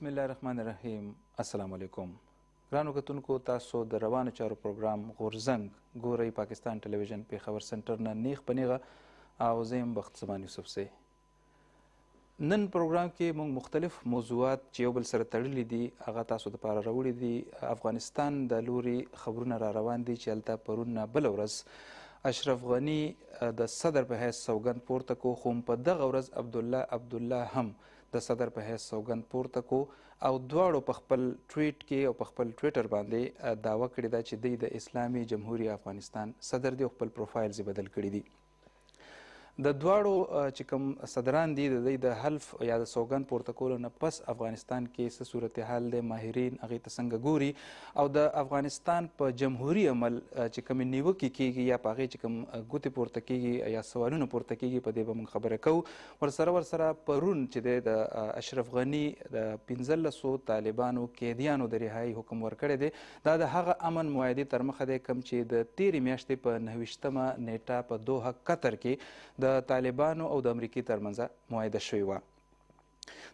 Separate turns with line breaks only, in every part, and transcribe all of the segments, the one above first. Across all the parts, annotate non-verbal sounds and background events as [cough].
بسم الله الرحمن الرحیم السلام علیکم ګرانو کتونکو تاسو د روانو چارو پروګرام غورزنګ ګورئ پاکستان ټلویزیون پیښور سنټر نه نیخ پنیغه او زم بخت زمان یوسف سي نن پروګرام کې موږ مختلف موضوعات چې یو بل سره تړلي دي هغه تاسو لپاره راوړي دي افغانستان د لوري خبرونه را روان دي چې الته پرونه بل ورځ اشرف غنی د صدر په حیث سوګند پورته کو خو په دغه ورځ عبد الله عبد الله هم د صدر په حیث سوګند پورته کو او دواړو په خپل ټویټ کې او په خپل ټویټر باندې داوا کړې ده چې دوی د اسلامي جمهوریت افغانستان صدر دی خپل پروفایل یې بدل کړی دی د دواړو چې کوم صدران دي د د حلف یا د سوګند پورته کولو نه پس افغانستان کې څه صورتحال د ماهرین هغې ته څنګه ګوري او د افغانستان په جمهوری عمل چې کومې نیوکې کیږي یا په هغې چې کوم ګوتې پورته کیږي یا سوالونه پورته کیږي په دې به موږ خبره کوو ورسره ورسره پرون چې د اشرف غني د پنځلسو طالبانو قیدیانو د رهایی حکم ورکړی دی دا د هغه امن معاهدې تر مخه دی کوم چې د تیرې میاشتې په نهویشتمه نیټه په دوحه قطر کې د د طالبانو او د امریکې ترمنځ معاهده شوې وه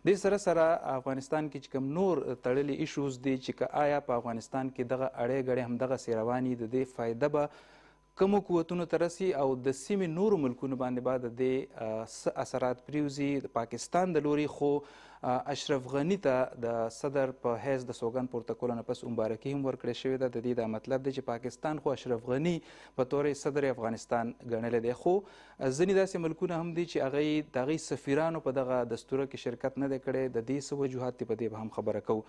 د سره سره افغانستان کې چې کوم نور تړلي ایشوز دي چې آیا په افغانستان کې دغه اړې غړې هم دغه سیروانی د دې فایده به کومو قوتونو ترسي او د سیمې نورو ملکونو باندې بعد د اثرات پریوزي د پاکستان د لوري خو اشرف غنی ته د صدر په حیث د سوګن پورته کول نه پس مبارکي هم ورکړې شوې ده د دې دا مطلب دی چې پاکستان خو اشرف غنی په تورې صدر افغانستان ګڼل دی خو ځینې داسې ملکونه هم دي چې هغه د هغه سفیرانو په دغه دستوره کې شرکت نه دی کړی د دې سو وجوهات په دې به هم خبره کوو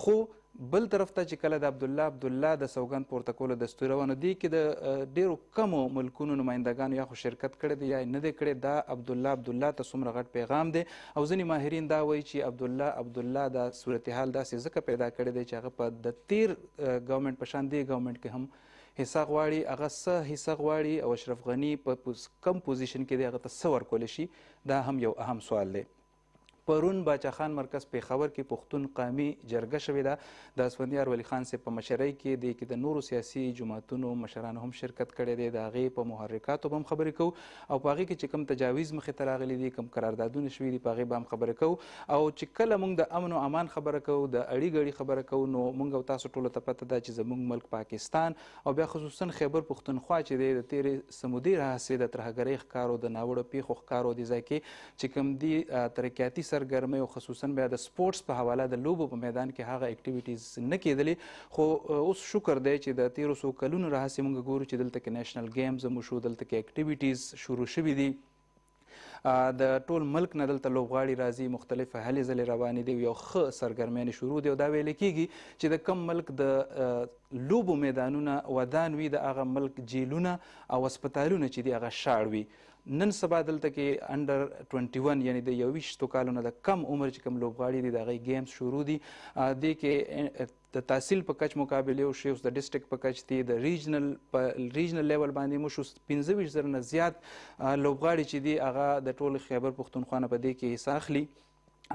خو بل طرف ته چې کله د عبد الله عبد الله د سوګند پورته کولو دستور ونه دی کې د ډیرو کمو ملکونو نمائندگانو یا خو شرکت کړي دی یا نه دی کړي دا عبد الله عبد الله ته څومره غټ پیغام دی او ځینې ماهرین دا وایي چې عبد الله عبد الله دا صورتحال داسې ځکه پیدا کړی دی چې هغه په د تیر ګورنمنت په شان دی ګورنمنت کې هم حصہ غواړي هغه څه حصہ غواړي او اشرف غنی په کم پوزیشن کې دی هغه ته څه ورکول شي دا هم یو اهم سوال دی پرون باچا خان مرکز پیښور کې پښتون قامي جرګه شوې ده د اسفندیار ولی خان سه په مشرۍ کې د کې د نورو سیاسي جماعتونو مشرانو هم شرکت کړی دی د هغې په محرکاتو به هم خبرې کوو او په هغې کې چې کوم تجاویز مخې ته راغلي دي کوم قراردادونه شوي دي په هغې به هم خبرې کوو او چې کله موږ د امن او امان خبره کوو د اړې ګړې خبره کوو نو موږ او تاسو ټولو ته پته ده چې زموږ ملک پاکستان او بیا خصوصا خیبر پښتونخوا چې دی د تیرې سمودې راهسې د ترهګرۍ ښکارو د ناوړه پیښو ښکارو دې ځای کې چې کوم دي ترقیاتي سرګرمۍ او خصوصا بیا د سپورتس په حواله د لوبو په میدان کې هغه اکټیویټیز نه کېدلې خو اوس شکر دی چې د تیرو سو کلونو راهسې موږ ګورو چې دلته کې نېشنل ګیمز هم شو دلته کې اکټیویټیز شروع شوي دي د ټول ملک نه دلته لوبغاړي راځي مختلف هلې ځلې روانې دي یو ښه سرګرمیانې شروع دي او دا ویل کېږي چې د کم ملک د لوبو میدانونه ودان وي د هغه ملک جیلونه او هسپتالونه چې دي هغه شاړ وي نن سبا دلته کې انډر 21 یعنی د 21 کالونو د کم عمر چې کم لوبغاړي دي دغه گیمز شروع دي د کې د تحصیل په کچ مقابله او شیوس د ډیسټریکټ په کچ دی د ریجنل په ریجنل لیول باندې مو شو 15000 نه زیات لوبغاړي چې دی هغه د ټول خیبر پښتونخوا نه په دې کې حصہ اخلي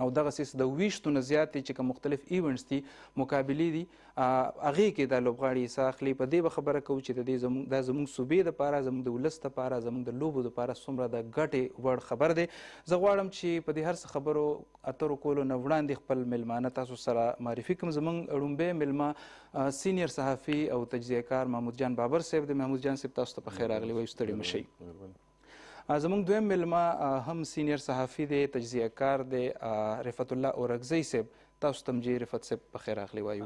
او دغه سیس د ویشتو نه زیات چې کوم مختلف ایونټس دي مقابله دي هغه کې د لوبغاړي ساخلی په دې خبره کوي چې د دې د زموږ صوبې د پاره زموږ د ولست لپاره زموږ د لوبو لپاره څومره د ګټې وړ خبر دی زه غواړم چې په دې هر څه خبرو اترو کولو نه وړاندې خپل ملمانه تاسو سره معرفي کوم زموږ ړومبه ملما سینیئر صحافي او تجزیه کار محمود جان بابر صاحب د محمود جان صاحب تاسو ته په خیر راغلی وایو ستړي مشي زمونږ دویم ملما هم سینیر صحافي دی تجزیه کار دی رفعت الله اورغزی صاحب تاسو تم جی رفعت صاحب په خیر اخلي وایو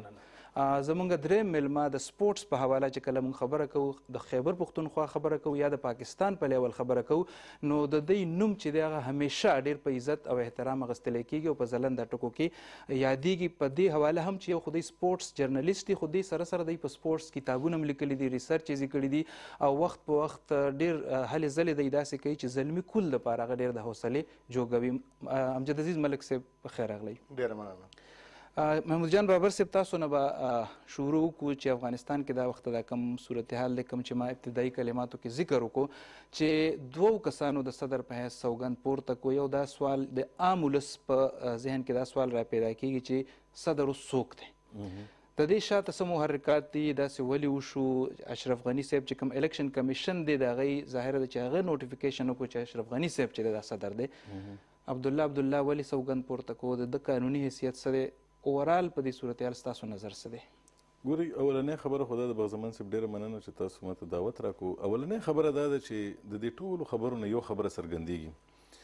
زمونږ درې ملما د سپورتس په حواله چې کله مونږ خبره کوو د خیبر پښتونخوا خبره کوو یا د پاکستان په لیول خبره کوو نو د دې نوم چې دی هغه همیشه ډیر په عزت او احترام غستل کیږي او په ځلنده ټکو کې یادېږي په دې حواله هم چې یو خدای سپورتس جرنالیست دی خدای سره سره د سپورتس کتابونه هم لیکلي دي ریسرچ یې کړی دي او وخت په وخت ډیر هلې ځلې دی داسې کوي چې زلمی کول لپاره ډیر د حوصله جوګوي امجد عزیز ملک صاحب خیر اغلی ډیر مننه محمود جان بابر صاحب تاسو نه به شروع وکړو چې افغانستان کې دا وخت دا کم صورتحال دی کوم چې ما ابتدایي کلماتو کې ذکر وکړو چې دوو کسانو د صدر په حیث سوګند پورته کو یو دا سوال د عام ولس په ذهن کې دا سوال را پیدا کیږي چې صدر څوک دی د دې شاته څه محرکات دي داسې ولې وشو اشرف غني صاحب چې کوم الیکشن کمیشن دی د هغې ظاهره ده چې هغه نوټیفیکیشن وکړو چې اشرف غني صاحب چې دی دا صدر دی عبدالله عبدالله ولې سوګند پورته کو د ده قانوني حیثیت سره اوورال په دې صورتحال ستاسو نظر څه دی
ګوري اولنې خبره خدا د بغزمن سیب ډیره مننه چې تاسو ماته دعوت راکو اولنې خبره دا ده چې د دې ټولو خبرو نه یو خبره څرګندېږي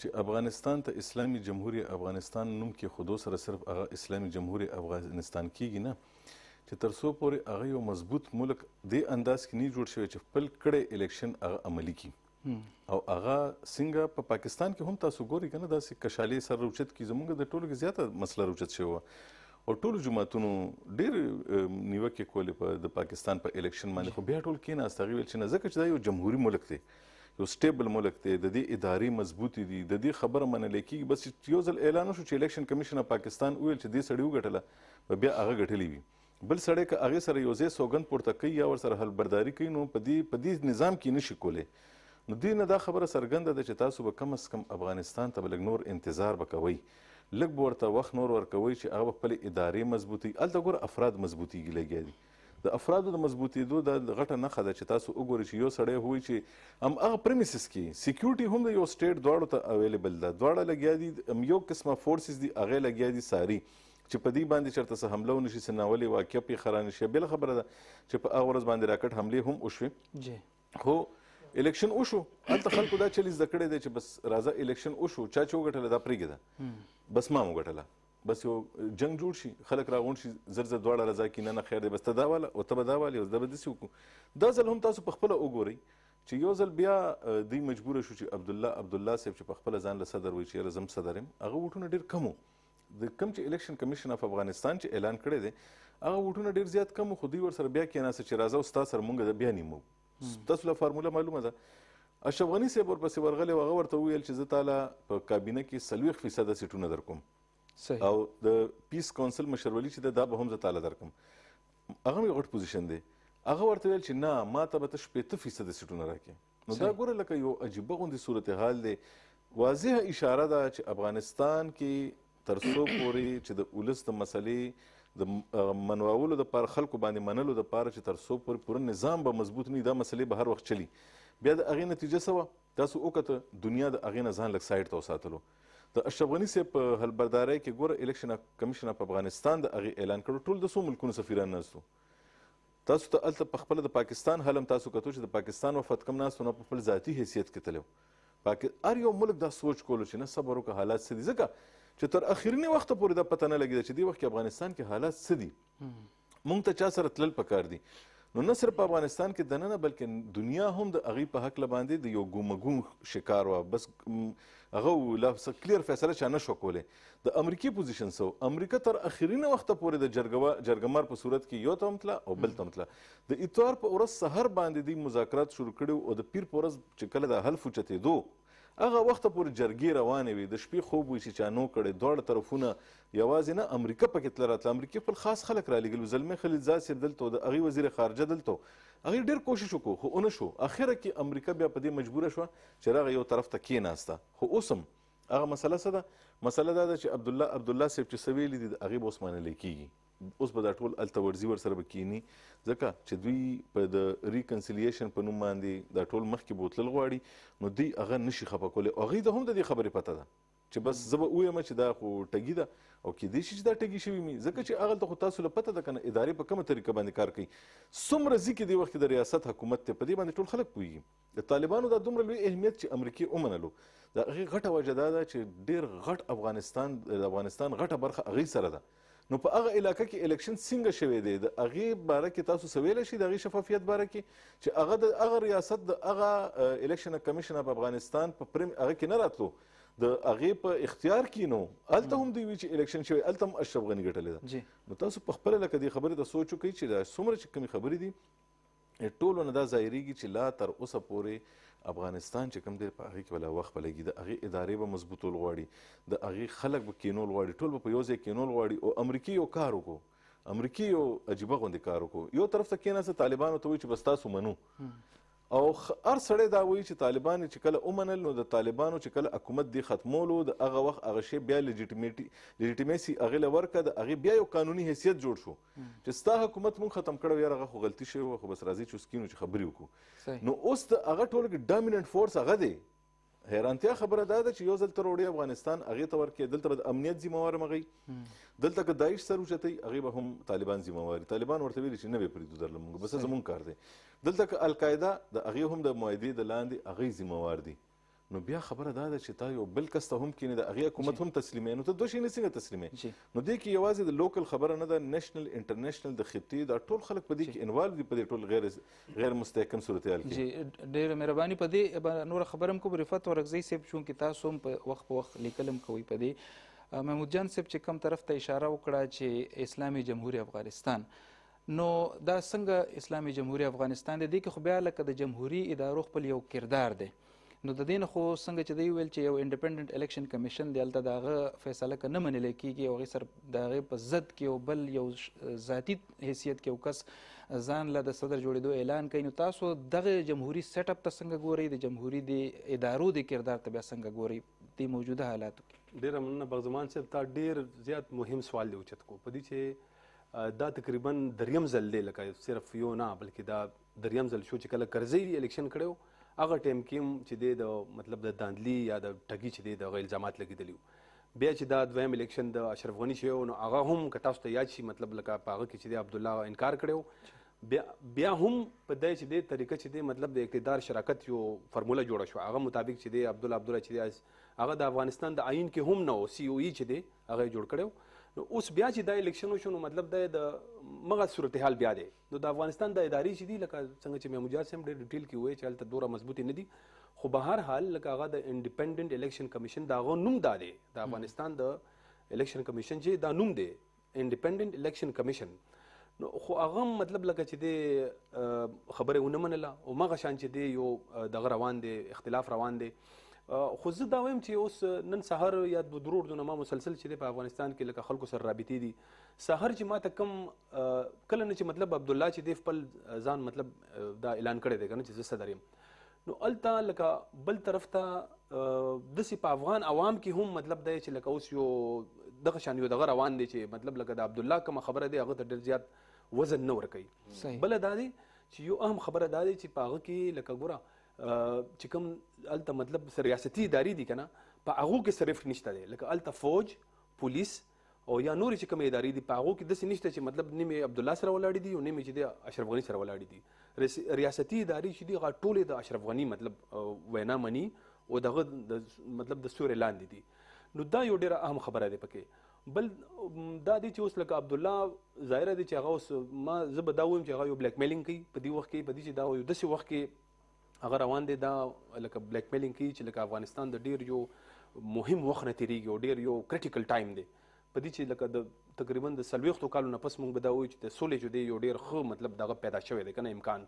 چې افغانستان ته اسلامي جمهوریت افغانستان نوم کې خودو سره صرف هغه اسلامي جمهوریت افغانستان کېږي نه چې تر څو پورې هغه یو مضبوط ملک دې انداز کې نه جوړ شوی چې خپل کړې الیکشن هغه عملي کړي او هغه څنګه په پا پاکستان کې هم تاسو ګوري کنه داسې کشالې سر روچت کی زمونږ د ټولو کې زیاته مسله روچت شوی او ټول جماعتونو ډېر نیوکې کولې په د پاکستان په الیکشن باندې خو بیا ټول کېناست هغې ویل چې نه ځکه چې دا یو جمهوري ملک دی یو سټیبل ملک دی د دې ادارې مضبوطې دي د دې خبره منلې کېږي بس یو ځل اعلان وشو چې الیکشن کمیشن آف پاکستان وویل چې دې سړي وګټله بیا هغه ګټلې وي بل سړی که هغې سره یو ځای سوګند پورته کوي یا ورسره حلبرداري کوي نو په دې په دې نظام کې نشي کولی نو دې نه دا خبره څرګنده ده چې تاسو به کم از کم افغانستان ته لږ نور انتظار به کوئ لږ به ورته وخت نور ورکوئ چې هغه به خپلې ادارې مضبوطي هلته ګوره افراد مضبوطیږي لګیا دي د افرادو د مضبوطېدو دا غټه نښه ده چې تاسو وګورئ چې یو سړی هوی چې هم هغه پرمیسز کې سیکیورټي هم د یو سټیټ دواړو ته اویلیبل ده دواړه لګیا دي یو قسمه فورسز دي هغې لګیا دي ساري چې په دې باندې چرته څه حمله ونشي څه ناولې واقعه پېښه رانشي بله خبره ده چې په هغه ورځ باندې راکټ حملې هم
وشوې
خو الیکشن وشو هلته خلکو دا چلی زده کړی دی چې بس راځه الیکشن وشو چا چې وګټله دا پرېږده بس ما وګټله بس یو جنگ جوړ شي خلک راغونډ شي زر زر دواړه رضا کي نه نه خیر دی بس ته دا واله او ته به دا والې اوس دا به داسې وکړو دا ځل هم تاسو په خپله وګورئ چې یو ځل بیا دوی مجبوره شو چې عبدالله عبدالله صاحب چې په خپله ځان له صدر وایي چې یاره زم صدر یم هغه ووټونه ډېر کم د کم چې الیکشن کمیشن اف افغانستان چې اعلان کړی دی هغه ووټونه ډېر زیات کم خو دوی ورسره بیا کېناسته چې راځه او ستا سره مونږ بیا نیمو تاسو له فارموله معلومه ده اشرف غني صاحب ورپسې ورغلی هغه ورته وویل چې زه تاله په کابینه کې څلوېښت فیصده سیټونه درکوم صحیح او د پیس کونسل مشرولي چې ده دا به هم زه تاله درکوم هغه مې غټ پوزیشن دی هغه ورته ویل چې نه ما ته به ته شپېته فیصده سیټونه راکړې نو دا ګوره لکه یو عجیبه غوندې صورتحال دی واضحه اشاره ده چې افغانستان کې تر څو پورې چې د ولس د مسلې د منواولو د پاره خلکو باندې منلو د پاره چې تر څو پورې پوره نظام به مضبوط نه دا مسلې به هر وخت چلی بیا د هغې نتیجه څه وه تاسو وکته دنیا د هغې نه ځان لږ سایډ ته وساتلو د اشرف غني صاحب په هلبردارۍ کې ګوره الیکشن کمیشن په افغانستان د هغې اعلان کړو ټول د څو ملکونو سفیران ناست تاسو ته هلته په خپله د پاکستان حل هم تاسو کتو چې د پاکستان وفد کم ناست نه په خپل ذاتي حیثیت کې تللی هر یو ملک دا سوچ کولو چې نه صبر وکړه حالات څه دي ځکه چې تر اخرینی وخت پورې دا پته نه لګیده چې دی وخت کې افغانستان کې حالات څه دي مونږ ته چا سره تلل پکار دي نو نه صرف په افغانستان کې دننه بلکې دنیا هم د هغې په حق باندې د یو ګومګوم شکار وه بس هغه لا کلیر فیصله چا نه شو کولی د امریکې پوزیشن سو امریکا تر اخرینه وخته پورې د جرګمار په صورت کې یو ته هم او بل ته هم د اتوار په ورځ سهر باندې دوی مذاکرات شروع کړي او د پیر په ورځ چې کله د حلف اوچتېدو هغه وخت پورې جرګې روانې وي د شپې خوب وي چې چانو کړي دواړه طرفونه یوازې نه امریکا پکې تله راتله امریکا خپل خاص خلک رالیږل زلمی خلیلزاد صاحب دلته د هغې وزیر خارجه دلته هغې ډېر کوشش وکړو خو ونه شو اخره کې امریکا بیا په دې مجبوره شوه چې راغه یو طرف ته کېناسته خو اوس هم هغه مسله څه ده مسله دا ده چې عبد الله عبد الله صاحب چې سویل دي هغه به عثمان لیکيږي اوس به دا ټول الته ورزي ور سره بکینی ځکه چې دوی په د ریکنسیلیشن په نوم باندې دا ټول مخکې بوتل غواړي نو دوی هغه نشي خپه کولای هغه د هم د دې خبرې پته ده چې بس زه به ووایم چې دا خو ټګي ده او کېدای شي چې دا ټګي شوي وي ځکه چې هغلته خو تاسو له پته ده که نه ادارې په کومه طریقه باندې کار کوي څومره ځي کې دې وخت د ریاست حکومت دی په دې باندې ټول خلک پوهېږي د طالبانو دا دومره لوی اهمیت چې امریکې ومنلو د هغې غټه وجه دا ده چې ډېر غټ افغانستان د افغانستان غټه برخه هغې سره ده نو په هغه علاقه کې الیکشن څنګه شوی دی د هغې باره کې تاسو څه ویلی شئ د هغې شفافیت باره کې چې هغه د هغه ریاست د هغه الیکشن کمیشن اف افغانستان په پریم هغه کې نه راتلو د هغه په اختیار کې نو الته هم دی چې الیکشن شوی الته هم اشرف غنی ګټلې ده نو تاسو په خپل لکه دی خبره ته سوچو کوي چې دا څومره چې کمی خبرې دي ټولو نه دا ظاهریږي چې لا تر اوسه پورې افغانستان چې کوم دی په هغه کې ولا وخت بلګي د هغه ادارې به مضبوطول غواړي د هغه خلک به کینول غواړي ټول په یو ځای کینول غواړي او امریکای یو کار وکړو امریکای یو عجیبه غوندي کار وکړو یو طرف ته کیناسه طالبانو ته وایي چې بس تاسو منو او هر سړی دا وایي چې طالبان چې کله ومنل نو د طالبانو چې کله حکومت دی ختمولو د هغه وخت هغه شی بیا لیجیټیمیسي هغې له ورکړه د هغې بیا یو قانوني حیثیت جوړ شو چې ستا حکومت مونږ ختم کړی یار هغه خو غلطي شوې وه خو بس راځي چې اوس کینو چې خبرې وکړو نو اوس د هغه ټول ډامیننټ فورس هغه دی حیرانتیا خبره دا ده چې یو ځل تر وړي افغانستان هغې ته ورکړي دلته به د امنیت ذمهوار هم هغوی دلته که داعش سر اوچتوي هغې به هم طالبان ذمهوار طالبان ورته ویلي چې نه به پرېږدو درله موږ بس زموږ کار دی دلته که القاعده د هغې هم د معاهدې د لاندې هغوی ذمهوار دي نو بیا خبره دا ده چې تا یو بل کس ته هم کینې د هغې حکومت هم تسلیمې نو ته دوه شیانې څنګه تسلیمې نو دې کې یوازې د لوکل خبره نه ده نېشنل انټرنیشنل د خطې دا ټول خلک په دې کې انوالو دي په دې ټول غیر غیر مستحکم صورتحال کې جی
ډېره مهرباني په دې نور خبرم کوم رفعت ورغزی صاحب چونکې تاسو هم په وخت په وخت لیکلم کوي په دې محمود جان صاحب چې کوم طرف ته اشاره وکړه چې اسلامي جمهوریت افغانستان نو دا څنګه اسلامي جمهوریت افغانستان دی کې خو بیا لکه د جمهوریت ادارو خپل یو کردار دی نو د دین خو څنګه چې دی ویل چې یو انډیپندنت الیکشن کمیشن دی الته داغه فیصله ک نه منل کیږي او غیر داغه په ضد کې او بل یو ذاتی حیثیت کې او کس ځان له د صدر جوړېدو اعلان کوي نو تاسو دغه جمهوریت سیټ اپ ته څنګه ګوري د جمهوریت د ادارو د کردار ته بیا څنګه
ګوري د موجوده حالاتو ډیر مننه بغزمان صاحب تا ډیر زیات مهم سوال دی اوچت کو پدې چې دا تقریبا دریم ځل دی لکه صرف یو نه بلکې دا دریم ځل شو چې کله کرزی الیکشن کړو هغه ټیم کې چې دی د مطلب د داندلی یا د ټګي چې دی د الزامات لګیدلی بیا چې دا دویم الیکشن د اشرف غنی شوی نو هغه هم که تاسو ته یاد شي مطلب لکه په هغه کې چې دی عبدالله انکار کړی بیا بیا هم په دای چې دی طریقه چې دی مطلب د اقتدار شراکت یو فرموله جوړه شو هغه مطابق چې دی عبدالله عبدالله چې دی هغه د افغانستان د آئین کې هم نه او سی او ای چې دی هغه جوړ کړو نو اوس بیا چې دا الیکشن وشو نو مطلب دا د مغه صورتحال بیا دی نو د افغانستان د ادارې چې دی لکه څنګه چې مې مجاز هم ډېر ډیټیل کې وایي چې هلته دوره مضبوطی نه دي خو به هر حال لکه هغه د انډیپندنت الیکشن کمیشن دا هغه نوم دا دی د افغانستان د الیکشن کمیشن چې دا نوم دی انډیپندنت الیکشن کمیشن نو خو هغه مطلب لکه چې دی خبره ونه منله او مغه شان چې دی یو دغه روان دی اختلاف روان دی خو زه دا وایم چې اوس نن سهار یا درور دونه ما مسلسل چې دی په افغانستان کې لکه خلکو سره رابطې دي سهار چې ما ته کم کله نه چې مطلب عبدالله چې دی خپل ځان مطلب دا اعلان کړی دی که نه چې زه صدر یم نو الته لکه بل طرف ته داسې په افغان عوام کې هم مطلب دی چې لکه اوس یو دغه شان یو دغه روان دی چې مطلب لکه د عبدالله کومه خبره دی هغه ته ډېر زیات وزن نه ورکوي بله دا دی چې یو اهم خبره دا دی چې په هغه کې لکه ګوره چې کوم الته مطلب سر ریاستي ادارې دي کنه په هغه کې صرف نشته دی لکه الته فوج پولیس او یا نور چې کوم ادارې دي په هغه کې داسې نشته چې مطلب نیمه عبد الله سره ولاړ دي او نیمه چې د اشرف غنی سره ولاړ دي ریاستي ادارې چې دي ټولې د اشرف غنی مطلب وینا منی او دغه مطلب د سورې لاندې دي نو دا یو ډیره اهم خبره ده پکې بل دا دي چې اوس لکه عبد الله ظاهره دي چې هغه اوس ما زه به دا وایم چې هغه یو بلیک میلینګ کوي په دې وخت کې په دې چې دا یو داسې وخت کې هغه روان دي دا لکه بلیک میلینګ کوي چې لکه افغانستان د ډیر یو مهم وخت نه تیریږي او ډیر یو کریټیکل ټایم دی په دې چې لکه د تقریبا د سلويختو کالو نه پس مونږ به دا وایو چې د سولې جو دی یو ډیر خو مطلب دغه پیدا شوی دی کنه امکان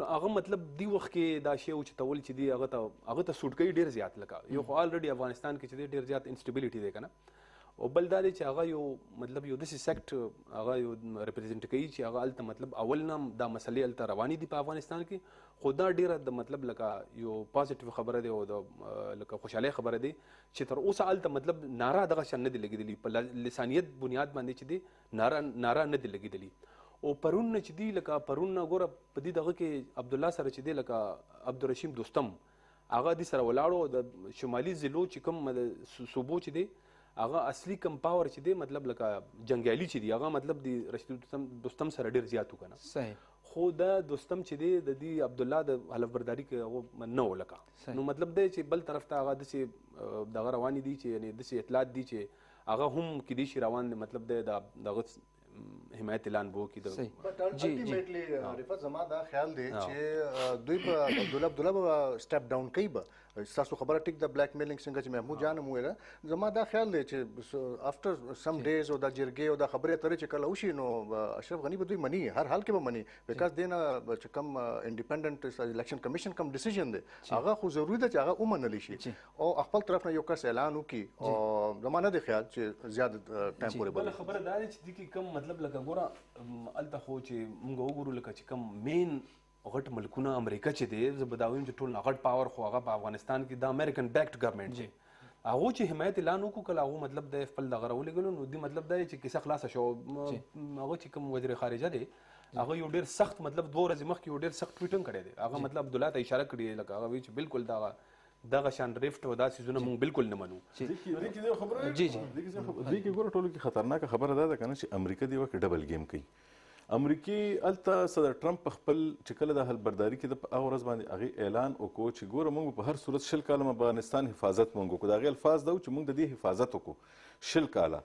نو هغه مطلب دی وخت کې دا شی او چې تول چې دی هغه ته هغه ته سوټ کوي ډیر زیات لکه یو خو الریډي افغانستان کې چې ډیر زیات انسټیبিলিټي دی کنه او بل دا چې هغه یو مطلب یو داسې سیکټ هغه یو ریپرزینټ کوي چې هغه هلته مطلب اول نه دا مسلې هلته روانې دي په افغانستان کې خو دا ډېره د مطلب لکه یو پازیټیو خبره دی او د لکه خوشحالۍ خبره دی چې تر اوسه هلته مطلب ناره دغه شان نه دی لګېدلي په لسانیت بنیاد باندې چې دی ناره ناره نه دی لګېدلي او پرون نه چې دی لکه پرون نه ګوره په دې دغه کې عبدالله سره چې دی لکه عبدالرشیم دوستم هغه دې سره ولاړو د شمالي ضلعو چې کوم صوبو چې دی هغه اصلي کم پاور چې دی مطلب لکه جنگیالي چې دی هغه مطلب دی رشید دوستم سره ډیر زیات وکنه صحیح خو دا دوستم چې دی د دې عبد الله د حلف برداري کې هغه نه ولکه نو مطلب دی چې بل طرف ته هغه د سي د رواني دي چې یعنی د سي اطلاعات دي چې هغه هم کې دي شي روان دی مطلب دی د
دغه حمایت اعلان بو کی د جی جی رفعت زما دا خیال دی چې دوی په عبد الله عبد الله سټپ ډاون کوي به تاسو خبره ټیک د بلیک میلینګ څنګه چې محمود جان مو ویله زما دا خیال دی چې افټر سم ډیز او د جرګې او د خبرې ترې چې کله وشي نو اشرف غنی به دوی مني هر حال کې به مني بیکاز دینا چې کم انډیپندنت الیکشن کمیشن کم ډیسیژن دی هغه خو ضروری ده چې هغه ومنل شي او خپل طرف نه یو کس اعلان وکړي او زما نه دی خیال چې زیات ټایم پورې بل خبره
دا ده چې د کوم مطلب لکه ګوره الته خو چې موږ وګورو لکه چې کوم مین غټ ملکونه امریکا چې دی زبداویم چې ټول غټ پاور خو هغه په افغانستان کې د امریکن بیکټ ګورنمنت دی هغه چې حمایت اعلان وکړ کله هغه مطلب د خپل دغه راولېګلو نو دی مطلب دا چې کیسه خلاصه شو هغه چې کوم وزیر خارجه دی هغه یو ډیر سخت مطلب دوه ورځې مخکې یو ډیر سخت ټویټنګ کړی دی هغه مطلب عبدالله ته اشاره کړې ده لکه هغه وی چې بالکل دا دغه شان ریفت او دا سيزونه مونږ بالکل نه منو جی
جی دغه خبره دغه خبره ټولو کې خطرناک خبره ده کنه چې امریکا دی وکړ ډبل گیم کوي امریکای الته صدر ټرمپ په خپل چې کله د هلبرداري کې د هغه ورځ باندې هغه اعلان وکړ چې ګوره موږ په هر صورت شل کاله افغانستان حفاظت مونږ وکړو دا غي الفاظ دا چې موږ د دې حفاظت وکړو شل کاله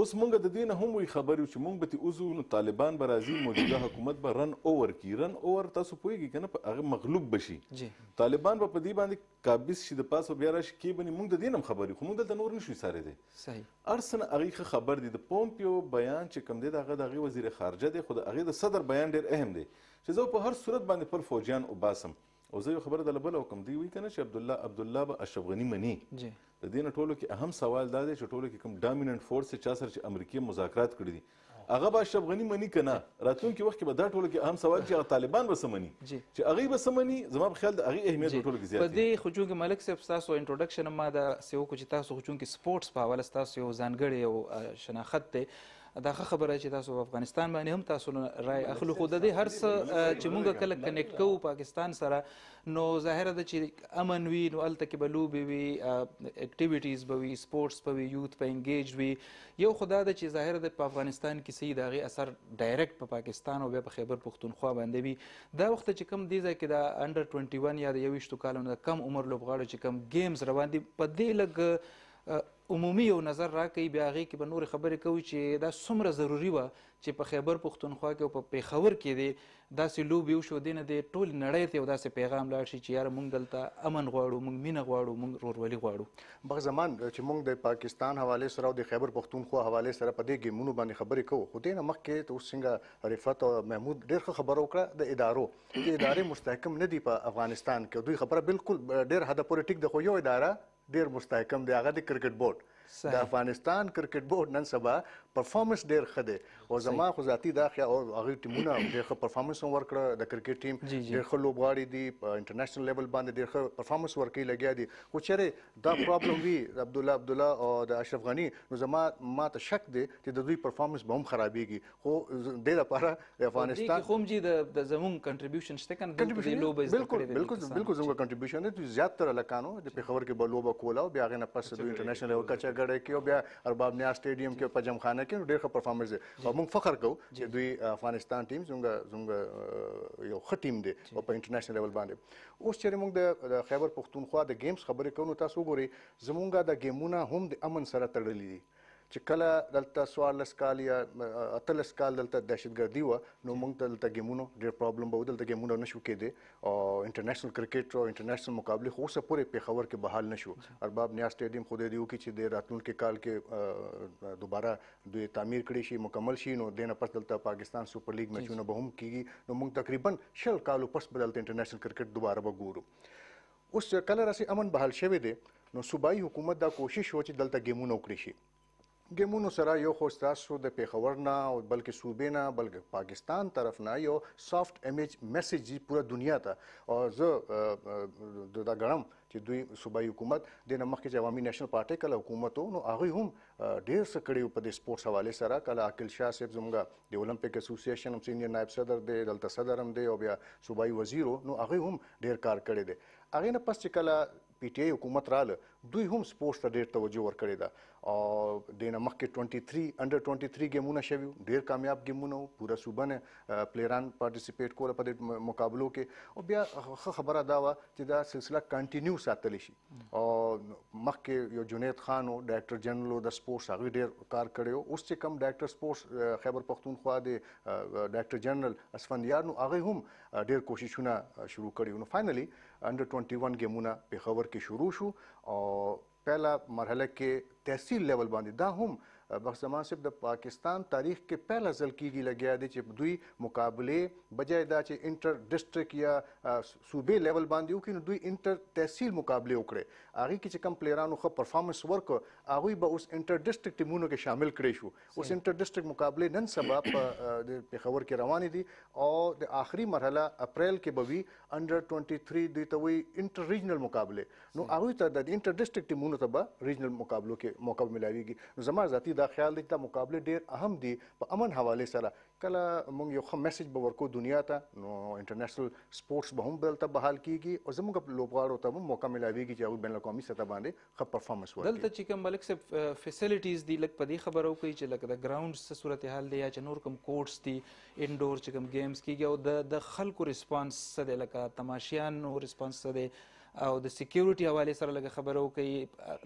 اوس مونږ د دین هم وی خبر یو چې مونږ به تی اوزو نو طالبان به راځي موجوده حکومت به رن اوور کی رن اوور تاسو پوهیږئ کنه په هغه مغلوب بشي طالبان به په دې باندې قابض شي د پاسو بیا راشي کې بني مونږ د دین هم خبرې خو مونږ دلته نور نشو ساره دي صحیح ارسن هغه خبر دي د پومپیو بیان چې کم دی دغه د وزیر خارجه دی خو د هغه د صدر بیان ډیر اهم دی چې زه په هر صورت باندې پر فوجیان وباسم او زه یو خبره د لبل وکم دی وی کنه چې عبد الله عبد الله به اشرف غنی منی جی د دین ټولو کې اهم سوال دا دی چې ټولو کې کوم ډامیننت فورس چې چا سره چې امریکای مذاکرات کړی دي هغه به اشرف غنی منی کنه راتلونکي وخت کې به دا ټولو کې اهم سوال چې طالبان به سمنی چې هغه به سمنی زما په خیال د هغه اهمیت ټولو کې زیات دی په
دې خجون کې ملک صاحب تاسو انټروډکشن ما دا سیو کو چې تاسو خجون کې سپورتس په حواله تاسو یو ځانګړی او شناخت ته دا خبره چې تاسو افغانستان باندې هم تاسو رائے اخلو خو د دې هر څه چې موږ کله کنیکټ کوو پاکستان سره نو ظاهر ده چې امن وی نو الته کې بلو بي وي اکټیویټیز به وي سپورتس په وي یوت په انګیج وي یو خدا ده چې ظاهر ده په افغانستان کې سي داغي اثر ډایرکټ په پاکستان او بیا په خیبر پښتونخوا باندې وي دا وخت چې کم دی ځکه دا انډر 21 یا د 21 کالونو کم عمر لوبغاړو چې کم گیمز روان دي په دې لګ عمومي یو نظر راکړي بیا هغې کې به نورې خبرې کوي چې دا څومره ضروري وه چې په خیبر پښتونخوا کې او په پېښور کې دی داسې لوبې وشو دې نه دی ټولې نړۍ ته یو داسې پیغام لاړ شي چې یاره موږ دلته امن غواړو موږ مینه غواړو موږ ورورولي غواړو
بغزمان چې موږ د پاکستان حواله سره او د خیبر پښتونخوا حواله سره په دې ګیمونو باندې خبرې کوو خو دې نه مخکې ته اوس څنګه رفت او محمود ډېر ښه خبره وکړه د ادارو د ادارې مستحکم نه دي په افغانستان کې دوی خبره بالکل ډېر حد پورې ټیک ده خو یو اداره ډیر مستحکم دی هغه د کرکټ بورډ د افغانستان کرکټ بورډ نن سبا پرفارمنس ډیر ښه دی او زما خو ذاتی دا خیا او هغه ټیمونه ډیر ښه پرفارمنس هم ورکړه د کرکټ ټیم ډیر ښه لوبغاړي دي انټرنیشنل لیول باندې ډیر ښه پرفارمنس ورکړي لګیا دي خو چیرې دا پرابلم وی عبد الله عبد الله او د اشرف غنی نو زما ما ته شک دی چې د دوی پرفارمنس به هم خرابېږي خو دې لپاره افغانستان
خو مجي د زمون کنټریبیوشن شته کنه د لوبې بالکل بالکل بالکل زموږ
کنټریبیوشن دی زیات تر لکانو د پیښور کې به لوبه کوله او بیا غنه پس د انټرنیشنل لیول کچا غړې کې او بیا ارباب نیا سټیډیم کې په جمخانه کې ډېر ښه پرفارمنس دی او موږ فخر کوو چې دوی افغانستان ټیم زموږ زموږ یو ښه ټیم دی او په انټرنیشنل لیول باندې اوس چې موږ د خیبر پښتونخوا د گیمز خبرې کوو تاسو وګورئ زموږ د گیمونه هم د امن سره تړلي دي چې کله دلته سوارلس کال یا اتلس کال دلته دهشتګردي و نو موږ دلته ګیمونو ډېر پرابلم به دلته ګیمونو نشو کېدې او انټرنیشنل کرکټ او انټرنیشنل مقابله خو سه پورې پیښور کې بحال نشو ارباب نیا سټیډیم خو دې دیو کې چې د راتلونکي کال کې دوباره دوی تعمیر کړی شي مکمل شي نو دینه پس دلته پاکستان سپر لیگ میچونه به هم کیږي نو موږ تقریبا شل کالو پس بدلته انټرنیشنل کرکټ دوباره به ګورو اوس کله راسي امن بحال شوه دی نو صوبایي حکومت دا کوشش و چې دلته ګیمونه وکړي شي ګیمونو سره یو خو ستاسو د پیښور نه او بلکې صوبې نه بلکې پاکستان طرف نه یو سافت امیج میسج پورا دنیا ته او زه دا غړم چې دوی صوبایي حکومت د مخکې چې عوامي نېشنل پارټي کله حکومت نو هغه هم ډېر څه کړي په دې سپورټس حواله سره کله عقل شاه صاحب زموږ د اولمپیک اسوسییشن هم سینیئر نائب صدر دی دلته صدر هم دی او بیا صوبایي وزیر نو هغه هم ډېر کار کړي دی هغه نه پس چې کله پی ټی آی حکومت رااله دوی هم سپورټس ته ډېر توجه ورکړې ده او د نه مخکې 23 انډر 23 گیمونه شوي ډېر کامیاب گیمونه پورا صوبه نه پلیران پارټیسیپیټ کوله په دې مقابلو کې او بیا خبره دا و چې دا سلسله کنټینیو ساتل شي او مخکې یو جنید خان او ډایرکټر جنرال د سپورټس هغه ډېر کار کړی اوس چې کم ډایرکټر سپورټس خیبر پختونخوا د ډایرکټر جنرال اسفندیار نو هغه هم ډېر کوششونه شروع کړي نو فاینلی انډر 21 ګیمونه په خبر کې شروع شو او پهلا مرحله کې تحصیل لیول باندې دا هم بخت زمان صاحب د پاکستان تاریخ کې پہلا ځل کیږي لګیا دی چې دوی مقابله بجای دا چې انټر ډیسټریکټ یا صوبې لیول باندې وکړي نو دوی انټر تحصیل مقابله وکړي هغه کې چې کم پلیرانو خو پرفارمنس ورک هغه به اوس انټر ډیسټریکټ ټیمونو کې شامل کړي شو اوس انټر ډیسټریکټ مقابله نن سبا په پیښور کې روان دي او د آخري مرحله اپریل کې به وي انډر 23 دوی ته وي انټر ریجنل مقابله نو هغه ته د انټر ډیسټریکټ ټیمونو ته به ریجنل مقابلو کې موقع ملاويږي زما ذاتی چې دا خیال دی دا مقابله ډیر اهم دی په امن حواله سره کله موږ یو خم میسج به ورکو دنیا ته نو انټرنیشنل سپورتس به هم دلته بحال کیږي او زموږ لوبغاړو ته هم موقع ملاويږي چې هغوی بین الاقوامي سطح باندې ښه پرفارمنس ورکړي
دلته چې کوم ملک صاحب فیسیلیټیز دي لږ په دې خبره وکړي چې لکه د ګراوند څه صورتحال دی یا چې نور کوم کورټس دي انډور چې کوم ګیمز کیږي او د خلکو ریسپانس څه دی لکه تماشیان نو ریسپانس څه دی او د سکیورټي حواله سره لږ خبرو کوي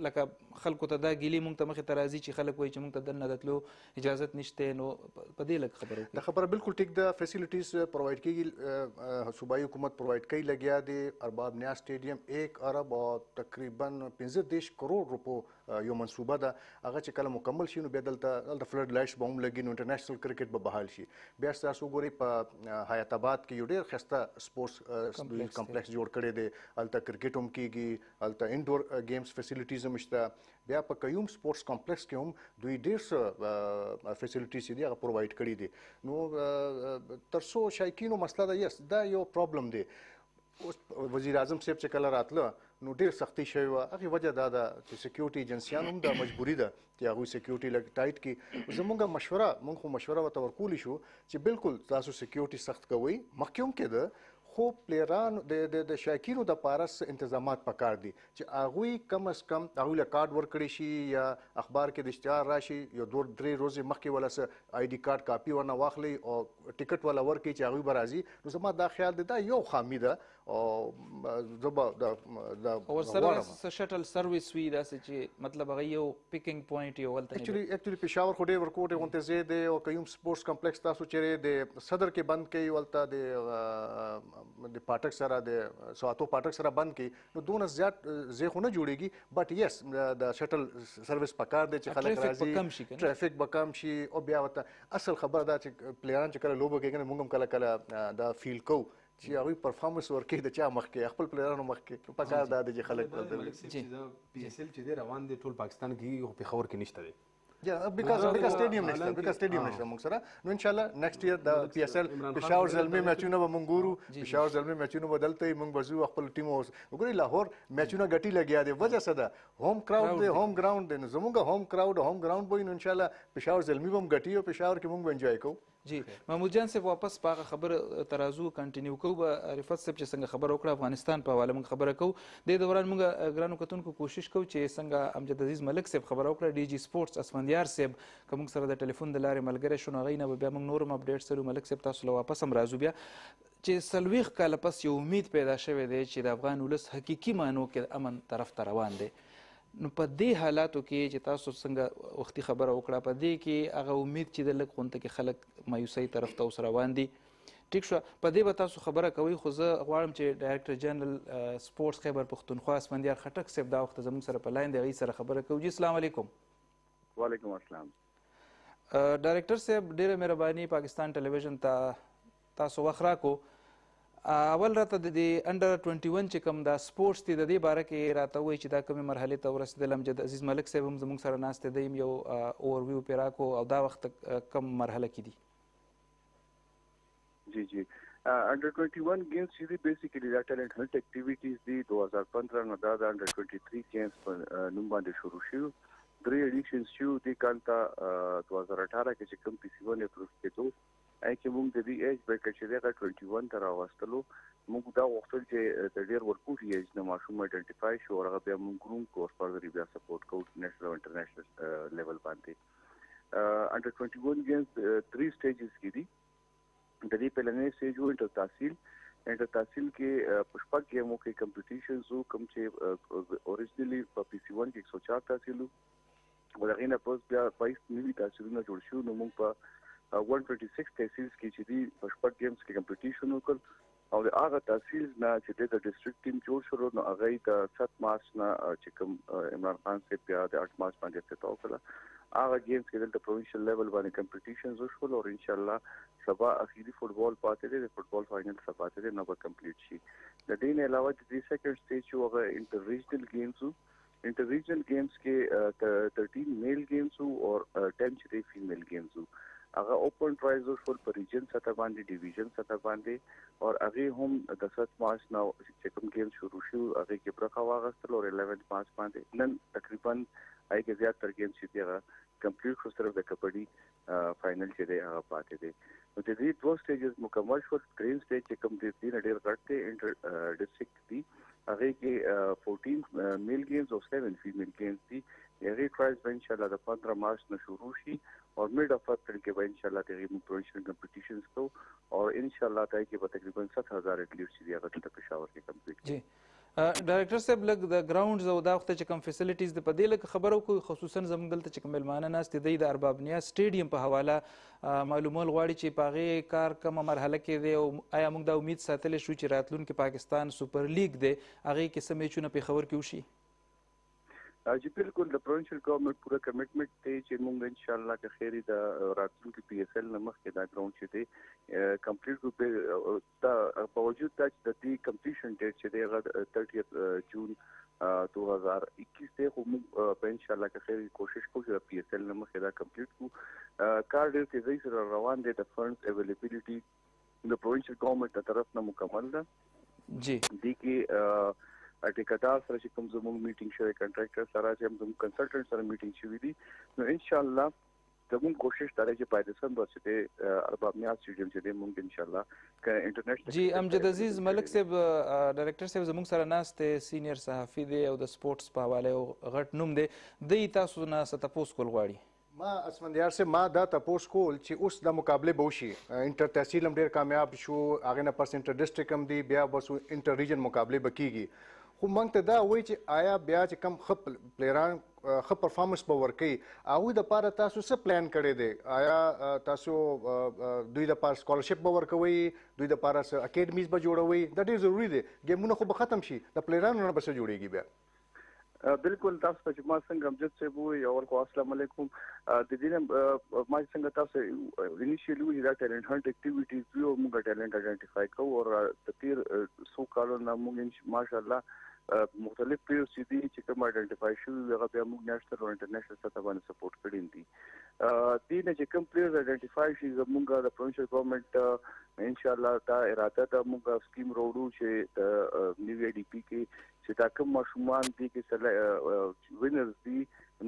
لکه خلکو ته دا ګیلی مونږ ته مخه ترازی چې خلک وایي چې مونږ ته دنه دتلو اجازه نشته نو په دې لږ خبرو کوي دا
خبره بالکل ټیک ده فیسیلیټیز پرووایډ کیږي صوبایي حکومت پرووایډ کوي لګیا دی ارباب نیا سټیډیم 1 ارب او تقریبا 15 دیش کروڑ روپو یو منصوبه ده هغه چې کله مکمل شي نو بیا دلته دلته فلډ لایټس به هم لګي نو انټرنیشنل کرکټ به بحال شي بیا تاسو ګوري په حیات آباد کې یو ډیر خسته سپورتس کمپلیکس جوړ کړی دی الته کرکټ هم کیږي الته انډور گیمز فیسیلیټیز هم شته بیا په قیوم سپورتس کمپلیکس کې هم دوی ډېر څه فیسیلیټیز دي هغه پروواید کړي دي نو ترسو شایکینو مسله ده یس دا یو پرابلم دی اوس وزیر اعظم صاحب چې کله راتله نو ډیر سختی شوی و هغه وجه دا ده چې سکیورټي ایجنسیان هم د مجبوری ده چې هغه سکیورټي لګ ټایټ کی زمونږه مشوره مونږ خو مشوره وته ورکول شو چې بالکل تاسو سکیورټي سخت کوی مخکوم کده خو پلیران د د شاکیرو د پارس تنظیمات پکار دي چې اغوی کم اس کم اغوی له کارت ورکړي شي یا اخبار کې د اشتهار راشي یو دور درې ورځې مخکې ولا سه آی ډی کارت کاپی ونه واخلي او ټیکټ ولا ورکړي چې اغوی برازي نو زما دا خیال دی دا یو خامي ده او زبا دا دا او سره
شټل سرویس وی دا چې مطلب هغه یو پیکینګ پوینټ یو ولته اکچولی
اکچولی پېښور خو ډېر ورکوټه غونته زه د او قیوم سپورټس کمپلیکس تاسو چیرې د صدر کې بند کوي ولته د د پاټک سره د سواتو پاټک سره بند کوي نو دونه زیات زه خو نه جوړيږي بټ یس د شټل سرویس پکار دی چې خلک راځي ټریفیک به کم شي او بیا وته اصل خبر دا چې پلیان چې کله لوبه کوي موږ هم کله کله دا فیل کوو چې هغه پرفارمنس ورکړي د چا مخکې خپل پلیرانو مخکې په کار دا چې خلک دا پی اس ال چې روان دي ټول پاکستان کې په خبر کې نشته دی یا بیکاز بیکاز سټیډیم نشته بیکاز سټیډیم نشته موږ سره نو ان شاء الله نیکسټ ایئر د پی اس ال پېښور زلمی میچونه به موږ ګورو پېښور زلمی میچونه بدلته موږ بزو خپل ټیم اوس وګورئ لاهور میچونه غټي لګیا دي وجه څه ده هوم کراود دی هوم ګراوند دی زموږ هوم کراود هوم ګراوند به ان شاء الله پېښور زلمی به موږ غټي او پېښور کې موږ انجوای کوو
جی محمود جان صاحب واپس پاغه خبر ترازو کنټینیو کوو به عرفت صاحب چې څنګه خبر وکړه افغانستان په حواله موږ خبره کوو د دوران موږ ګرانو کتونکو کوشش کوو چې څنګه امجد عزیز ملک صاحب خبر وکړه ډي جی سپورتس اسفندیار صاحب کوم سره د ټلیفون د لارې ملګری شونه غینه به بیا موږ نورم اپډیټ سره ملک صاحب تاسو له واپس هم راځو بیا چې سلويخ کال پس یو امید پیدا شوه دی چې د افغان ولس حقيقي مانو کې امن طرف ته روان دی نو په دې حالاتو کې چې تاسو څنګه وختي خبره وکړه په دې کې هغه امید چې د لک غونته کې خلک مایوسۍ طرف ته اوس روان دي ټیک شو په دې به تاسو خبره کوي خو زه غواړم چې ډایرکټر جنرال سپورتس خیبر پښتونخوا اسمندیار خټک صاحب دا وخت زموږ سره په لاین دی غي سره خبره کوي اسلام علیکم
وعلیکم السلام
ډایرکټر صاحب ډیره مهرباني پاکستان ټلویزیون ته تاسو وخت راکو اول راته د انډر 21 چې کوم د سپورتس دی د دې باره کې راته وایي چې دا کومه مرحله ته ورسېدل امجد عزیز ملک صاحب هم زموږ سره ناست دی یو اور ویو پیرا کو او دا وخت کم مرحله کې دی
جی جی انډر 21 گیمز چې بیسیکلی دا ټالنت هلت اکټیویټیز دی 2015 نو دا د انډر 23 گیمز په نوم باندې شروع شوه درې اډیشنز شو د کال ته 2018 کې چې کوم پی سی 1 اپروف کېدو چې موږ د دې ایج په کچې دا 21 تر واستلو موږ دا وختل چې د ډیر ورکوټي ایج د ماشوم 25 شو هغه به موږ ګروم کورس پر لري بیا سپورټ کوو نېشنل او انټرنیشنل لیول باندې انډر 21 گیمز 3 سټیجز کې دي د دې په لنې سټیج وو انټر تحصیل انټر تحصیل کې پښپک گیمو کې کمپټیشن زو کم چې اوریجنلی په پی سي 1 کې 104 تحصیل وو ولغینه پوس بیا 22 ملي تحصیلونه جوړ شو نو موږ په 126 تحصیلز کې چې دی په شپږ گیمز کې کمپټیشن وکړ او هغه تحصیلز نه چې د ډیسټریکټ ټیم جوړ شو نو هغه د 7 مارچ نه چې کوم عمران خان سي بیا د 8 مارچ باندې افتتاح وکړه هغه گیمز کې د پروینشل لیول باندې کمپټیشنز وشول او ان شاء الله سبا اخیری فوتبال پاتې دي د فوتبال فائنل سبا ته نه به کمپلیټ شي د دې نه علاوه د 3 سیکنډ سټیج یو هغه انټر ریجنل گیمز انټر ریجنل گیمز کې 13 میل گیمز او 10 چې فیمیل گیمز وو هغه اوپن پرایز ورکول په ریجن سطح باندې ډیویژن سطح باندې او هغه هم د 7 مارچ نو چې کوم گیم شروع شو هغه کې برخه واغستل او 11 مارچ باندې نن تقریبا هغه کې زیات تر گیم چې دی کمپلیټ خو صرف د کبډي فائنل چې دی هغه پاتې دی نو د دې دوه سټیجز مکمل شو ګرین سټیج چې کوم دې دین ډیر غټ دی انټر ډسټریکټ دی هغه کې 14 میل گیمز او 7 فیمیل گیمز دي هغه ټرایز به ان شاء الله د 15 مارچ نه شروع شي اور مڈ آف ارتھ کے بعد انشاءاللہ ته غیمو پروفیشنل کمپټیشنز کو او انشاءاللہ ته کې په تقریبا 7000 اټلیټ چې هغه ته پېښور کې کمپلیټ
جی ډایرکټر صاحب لګ د ګراوندز او دا وخت چې کم فیسیلیټیز د پدې لګ خبرو کو خصوصا زمونږ ته چې کوم ملمانه ناس دي د اربابنیا سټیډیم په حواله معلومول غواړي چې پاغه کار کوم مرحله کې دی او آیا موږ د امید ساتلې شو چې راتلون کې پاکستان سپر لیګ دی هغه کې سمې چونه په خبر کې وشي
چې بالکل د پروینشل ګورنمنت پوره کمټمنټ دی چې موږ ان شاء الله که خیر د راتلونکي پی ایس ایل نمخ کې دا ګراوند چې دی کمپلیټ کو په تا په وجود ته د دې کمپلیشن ډیټ چې دی 30 جون 2021 ته خو موږ په ان شاء الله کې خیر کوشش کوو چې پی ایس ایل نه مخه دا کمپلیټ کوو کار ډیر تیزی سره روان دي د فندز اویلیبিলিټي د پروینشل ګورنمنت تر طرف نه مکمل ده جی د کې ټیکټار سره چې کوم زموږ میټینګ شوی کنټراکټر سره چې هم زموږ کنسلټنټ سره میټینګ شوی دی نو ان شاء الله زمون کوشش داري چې پاکستان بس ته ارباب میا سټیډیم چې موږ ان شاء الله ک انټرنیشنل جی امجد عزیز
ملک صاحب ډایریکټر صاحب زموږ سره ناشته سینیئر صحافي دی او د سپورتس په حواله غټ نوم دی د تاسو نه ستاسو کول غواړي
ما اسمندیار سه ما دا تاسو کول چې اوس د مقابله بوشي انټر تحصیل هم ډیر کامیاب شو هغه نه پس انټر ډیسټریکټ هم دی بیا بس انټر ریجن مقابله بکیږي خو مونږ ته دا وایي چې آیا بیا چې کم خپ پلیران خپ پرفارمنس به ورکي هغه د پاره تاسو څه پلان کړی دی آیا تاسو دوی د پاره سکالرشپ به ورکوي دوی د پاره اکیډمیز به جوړوي دا ډیر ضروری دی ګیمونه خو به ختم شي د پلیرانو نه به څه جوړیږي بیا
بالکل تاسو ته چې ما څنګه امجد صاحب وي او السلام علیکم د دې ما څنګه تاسو انیشیلی وی دا ټیلنٹ هانټ اکټیویټیز وی او موږ ټیلنٹ ائیډنټیفای کوو او د تیر سو کالو نه موږ ماشاءالله مختلف پی او سی دي چې کوم ائیډنټیفای شوی هغه بیا موږ نېشنل او انټرنیشنل سطح باندې سپورټ کړی دي دې نه چې کوم پلیئرز ائیډنټیفای شي زموږه د پروینشل ګورنمنت ان شاء الله دا اراده ده موږ سکیم روړو چې د نیو ای ډی پی کې چې دا کوم مشمول دي کې وینرز دي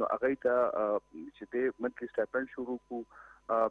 نو هغه ته چې دې منتلی سټیپند شروع کوو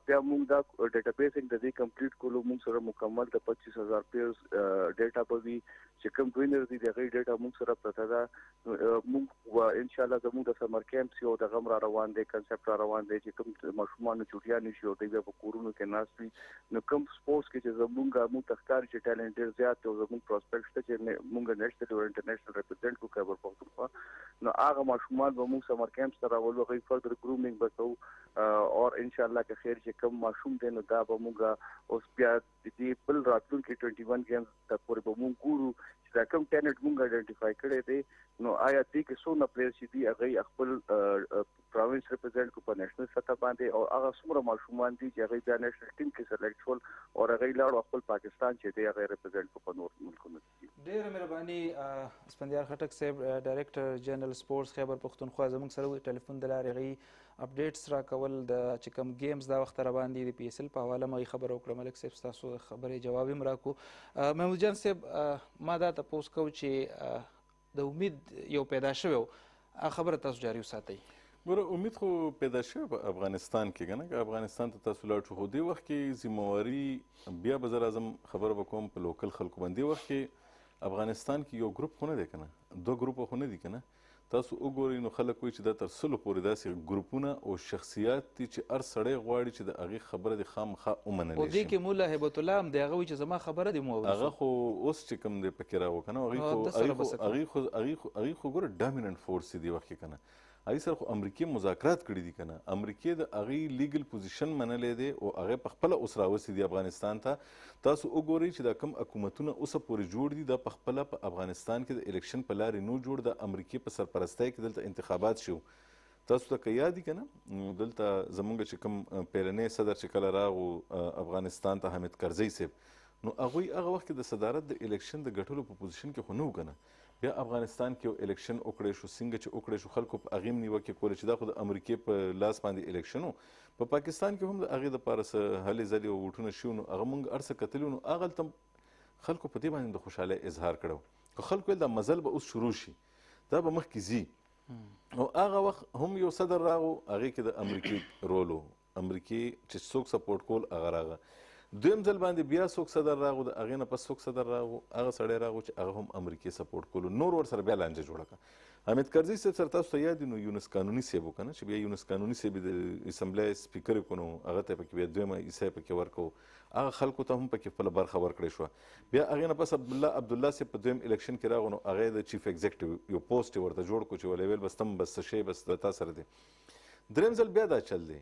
بیا موږ دا ډیټابیس د دې کمپلیټ کولو موږ سره مکمل د 25000 پیرز ډیټا په وی چې کوم ټوینر دي دغه ډیټا موږ سره پرته ده موږ ان شاء الله زموږ د سمر کیمپ سی او د غمر روان دي کنسپټ روان دي چې کوم ماشومان چټیا نشي او دوی په کورونو کې ناشې نو کوم سپورتس کې چې زموږ مو تختار چې ټالنت ډیر زیات او زموږ پروسپیکټ چې موږ نشته او انټرنیشنل ریپرزینټ کو کابل پښتونخوا نو هغه ماشومان به موږ سمر کیمپ سره ولوغي فردر ګرومینګ وکړو او ان شاء الله کې تیر چې کم ماشوم دی نو دا به موږ اوس بیا د دې بل راتلونکي 21 ګیم د پورې به موږ ګورو چې دا کم ټینټ موږ ائیډنټیفای کړی دی نو آیا دې کې څونه پلیئر چې دی هغه خپل پروینس ریپرزینټ کو په نېشنل سطح باندې او هغه څومره ماشومان دي چې هغه د نېشنل ټیم کې سلیکټ شول او هغه لاړ خپل پاکستان چې دی هغه ریپرزینټ کو په نور ملکونو کې
ډېر مهرباني سپندیار خټک صاحب ډایریکټر جنرال سپورټس خیبر پښتونخوا زموږ سره ټلیفون د لارې غي اپډیټس را کول د چې کوم گیمز دا وخت را باندې دی پی ایس ال په حواله مې خبر وکړم ملک صاحب تاسو خبرې جواب هم راکو محمود جان صاحب ما دا تاسو کو چې د امید یو پیدا شوو خبره تاسو جاری
وساتئ ګوره امید خو پیدا شوی په افغانستان کې کنه که افغانستان ته تاسو لاړ شو خو دې وخت کې ذمواري بیا به زر اعظم خبره وکوم په لوکل خلکو باندې وخت کې افغانستان کې یو ګروپ خو نه دی کنه دوه ګروپ خو نه دی کنه تاسو وګورئ نو خلک وایي چې دا تر سلو پورې داسې ګروپونه او شخصیات دي چې هر سړی غواړي چې د هغې خبره د خامخا ومنلی شي په دې کې
مولا هیبت الله هم دی هغه وایي چې زما خبره دې مو هغه
خو اوس چې کوم دی پکې راو که نه هغې خو هغې خو هغې خو ګوره ډامیننټ فورس دي وخت کې که نه هغې سره خو امریکې مذاکرات کړي دي که نه امریکې د هغې لیګل پوزیشن منلی دی او هغې پخپله اوس راوستې دي افغانستان ته تاسو وګورئ چې دا کوم حکومتونه اوسه پورې جوړ دي دا پخپله په افغانستان کې د الیکشن په لارې نو جوړ د امریکې په سرپرستۍ کې دلته انتخابات شو تاسو ته که یاد دي که نه دلته زمونږ چې کوم پیرنی صدر چې کله راغو افغانستان ته حامد کرزی صاحب نو هغوی هغه وخت کې د صدارت د الیکشن د ګټلو په پوزیشن کې خو نه و که نه بیا افغانستان کې یو الیکشن وکړی شو څنګه چې وکړی شو خلکو په هغې هم نیوکې کولې چې دا خو د امریکې په لاس باندې الیکشن و په پا پاکستان کې هم د هغې دپاره څه هلې ځلې او ووټونه شوي نو هغه موږ هر څه کتلي نو هغلته خلکو په دې باندې د خوشحالۍ اظهار کړی که خلکو ویل دا مزل به اوس شروع شي دا به مخکې
ځي
او هغه وخت هم یو صدر راغو هغې کې د امریکې رول و امریکې چې څوک سپورټ کول هغه راغه دویم ځل باندې بیا څوک صدر راغو د هغې نه پس څوک صدر راغو هغه سړی راغو چې هغه هم امریکې سپورټ کولو نور ورسره بیا لانجه جوړه کړه حمید کرزي صاحب سره تاسو ته یاد نو یونس قانوني صاحب و که نه چې بیا یونس قانوني صاحب د اسمبلی سپیکر یې کړو هغه ته یې پکې بیا دویمه ایسه یې پکې ورکړو هغه خلکو ته هم پکې خپله برخه ورکړې شوه بیا هغې نه پس عبدالله عبدالله صاحب په دویم الیکشن کې راغو نو هغه د چیف ایگزیکټیو یو پوسټ یې ورته جوړ کړو چې ولی ویل بس تم بس څه شی بس د تا سره دی دریم ځل بیا دا چل دی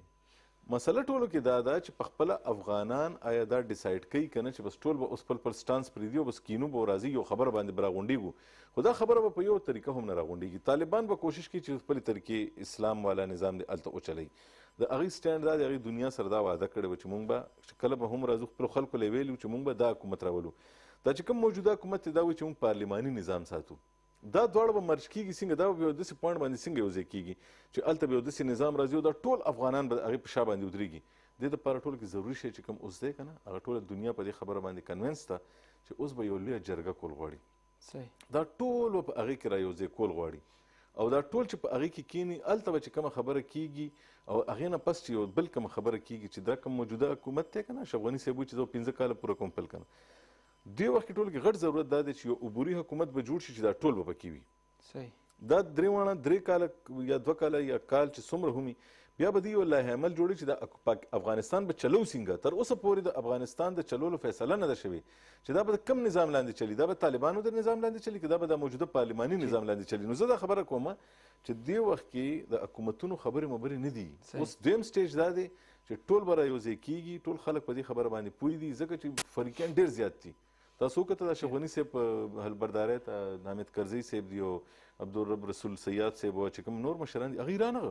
مسله ټولو کې دا ده چې په خپل افغانان آیا دا ډیسایډ کوي کنه چې بس ټول به اوس خپل پر سټانس پریدي او بس کینو به راځي یو خبر باندې براغونډیږي خو دا خبره به په یو طریقه هم نه راغونډیږي طالبان به کوشش کوي چې خپل طریقې اسلام والا نظام دې الته اوچلي د هغې سټینډ دا د هغې دنیا سره دا وعده کړې وه چې موږ به کله به هم راځو خپلو خلکو له ویلي چې موږ به دا حکومت راولو دا چې کوم موجوده حکومت دی دا وایي چې موږ پارلماني نظام ساتو دا دواړه به مرج کیږي څنګه دا به یو داسې پوینټ باندې څنګه یوځای کیږي چې هلته به یو داسې نظام راځي او دا ټول افغانان به هغې په شا باندې ودرېږي دې دپاره ټول کې ضروري شی چې کوم اوس دی که نه هغه ټوله دنیا په دې خبره باندې کنوینس ته چې اوس به یو لویه جرګه کول غواړي صحیح دا ټول به په هغې کې را یوځای کول غواړي او دا ټول چې په هغې کې کینی هلته به چې کومه خبره کیږي او هغې نه پس چې یو بل کومه خبره کیږي چې دا کوم موجوده حکومت دی که نه اشرف غني صاحب چې زه پنځه کاله پوره کوم پل که نه دې وخت کې ټولو کې غټ ضرورت دا دی چې یو عبوري حکومت به جوړ شي چې دا ټول به پکې وي صحیح دا درې واړه درې کاله یا دوه کاله یا کال چې څومره همي بیا به دی یو لاحعمل جوړي چې د افغانستان به چلو څنګه تر اوسه پورې د افغانستان د چلولو فیصله نه ده شوې چې دا به کم نظام لاندې چلی دا به طالبانو د نظام لاندې چلی که دا به د موجوده پارلماني نظام لاندې چلی نو زه دا خبره کوم چې دی وخت کې د حکومتونو خبرې مبرې نه دي اوس دویم سټیج دا دی چې ټول به رایوځي کیږي ټول خلک په دې خبره باندې پوه دي ځکه چې فریقین ډېر زیات دي تاسو کته د شغونی سیب هلبرداري ته حامد کرزی سیب دی او عبدالرب رسول سیاد سیب او چې کوم نور مشران هغه رانغه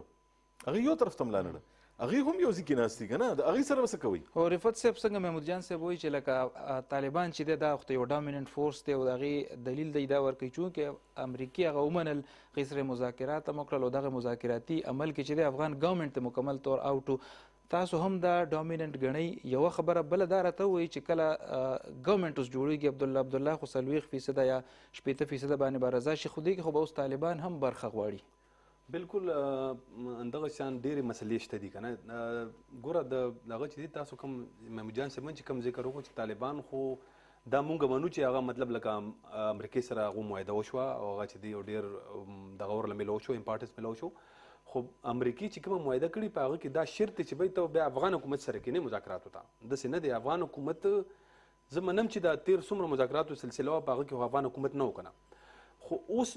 هغه یو طرف ته ملانه هغه هم یو ځکه ناشتي کنه د هغه سره څه کوي او
رفعت صاحب څنګه محمود جان صاحب وایي چې لکه طالبان چې د وخت یو ډومیننت فورس دی او د هغه دلیل دی دا ورکوي چې امریکای هغه ومنل غیر مذاکرات هم کړل او دغه مذاکراتي عمل کې چې د افغان ګورنمنت مکمل طور او ټو تاسو هم دا ډومیننت غنی یو خبره بل دا راته وایي چې کله ګورنمنت اوس جوړیږي عبد الله عبد الله خو سلويخ فیصد یا 80 فیصد باندې بارزا شي خو دې کې خو به اوس طالبان هم برخه غواړي
بلکل اندغه شان ډېرې مسلې شته دي کنه ګوره د دغه چې تاسو کوم ممجان سمن چې کوم ذکر وکړو چې طالبان خو دا مونږ منو چې هغه مطلب لکه امریکای سره هغه معاهده وشوه او هغه چې دی ډېر دغه ور لملو شو امپارټس ملو شو خو امریکای چې کومه معاهده کړي په هغه کې دا شرط چې بای ته بیا افغان حکومت سره کې نه مذاکرات وتا داسې نه دی افغان حکومت زه منم چې دا تیر څومره مذاکراتو سلسله وه په هغه کې افغان حکومت نه وکنه خو اوس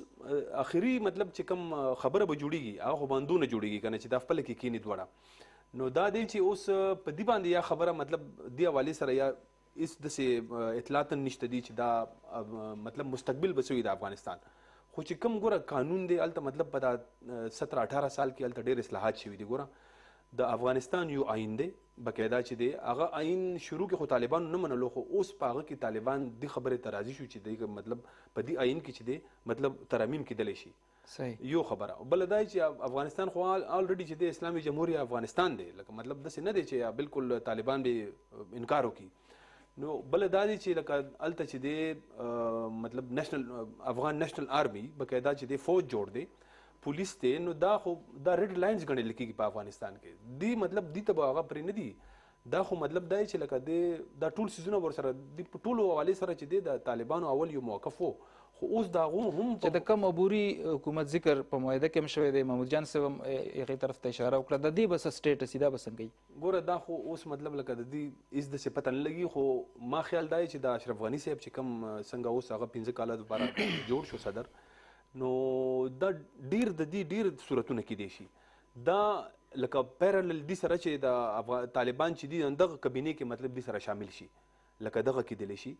اخري مطلب چې کوم خبره به جوړیږي هغه خو باندونه جوړیږي کنه چې دا خپل کې کینی دوړه نو دا دی چې اوس په دی باندې یا خبره مطلب دی حواله سره یا اس د اطلاعات نشته دي چې دا مطلب مستقبل بسوي د افغانستان خو چې کوم ګوره قانون دی هلته مطلب په دا سطر اټاره سال کې هلته ډېر اصلاحات شوي دي ګوره د افغانستان یو آین دی باقاعده چې دی هغه آین شروع کې خو طالبانو نه منلو خو اوس په هغه کې طالبان دې خبرې ته راضي شو چې دی مطلب په دې آین کې چې دی مطلب ترامیم کېدلی شي صحیح یو خبره بل دا چې افغانستان خو الریډي چې د اسلامي جمهوریت افغانستان دی لکه مطلب داسې نه دی چې بالکل طالبان به انکار وکړي نو بل دا دي چې لکه الته چې دی مطلب نېشنل افغان نېشنل آرمي بقاعده چې دی فوج جوړ دی پولیس ته نو دا خو دا ریډ لاینز غنډل کیږي په افغانستان کې دی مطلب دی ته هغه پرې نه دی دا خو مطلب دا چې لکه د دا ټول سيزونه ور سره د ټولو حواله سره چې د طالبانو اول یو موقف وو خو اوس دا غو هم چې
د کم عبوري حکومت ذکر په مایده کې هم شوی دی محمود جان صاحب هم هغې طرف ته اشاره وکړه د دې بس سټیټس دا به څنګه
ګوره دا خو اوس مطلب لکه د دې اس داسې پته نه لګي خو ما خیال دا چې د اشرف غني صاحب چې کم څنګه اوس هغه پنځه کاله دپاره [coughs] جوړ شو صدر نو دا ډیر د دې ډیر صورتونه کې دی شي دا لکه پیرلل دي سره چې د طالبان چې دي دغه کابینه کې مطلب دي سره شامل شي لکه دغه کې دي شي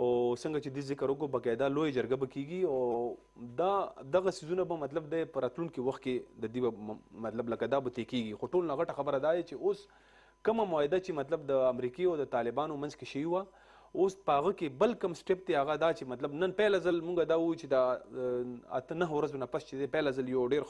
او څنګه چې د ذکر وکړو باقاعده لوی جرګه به کیږي او دا دغه سیزونه به مطلب د پراتلونکي وخت کې د دې مطلب لکه دا به تی کیږي خو ټول نغټه خبره دا چې اوس کومه معاهده چې مطلب د امریکای او د طالبانو منځ کې شوی وه اوس پاغه کې بل کم سټپ ته هغه دا چې مطلب نن پهل ځل مونږ دا و چې دا اته نه ورځو نه پس چې پهل ځل یو ډیر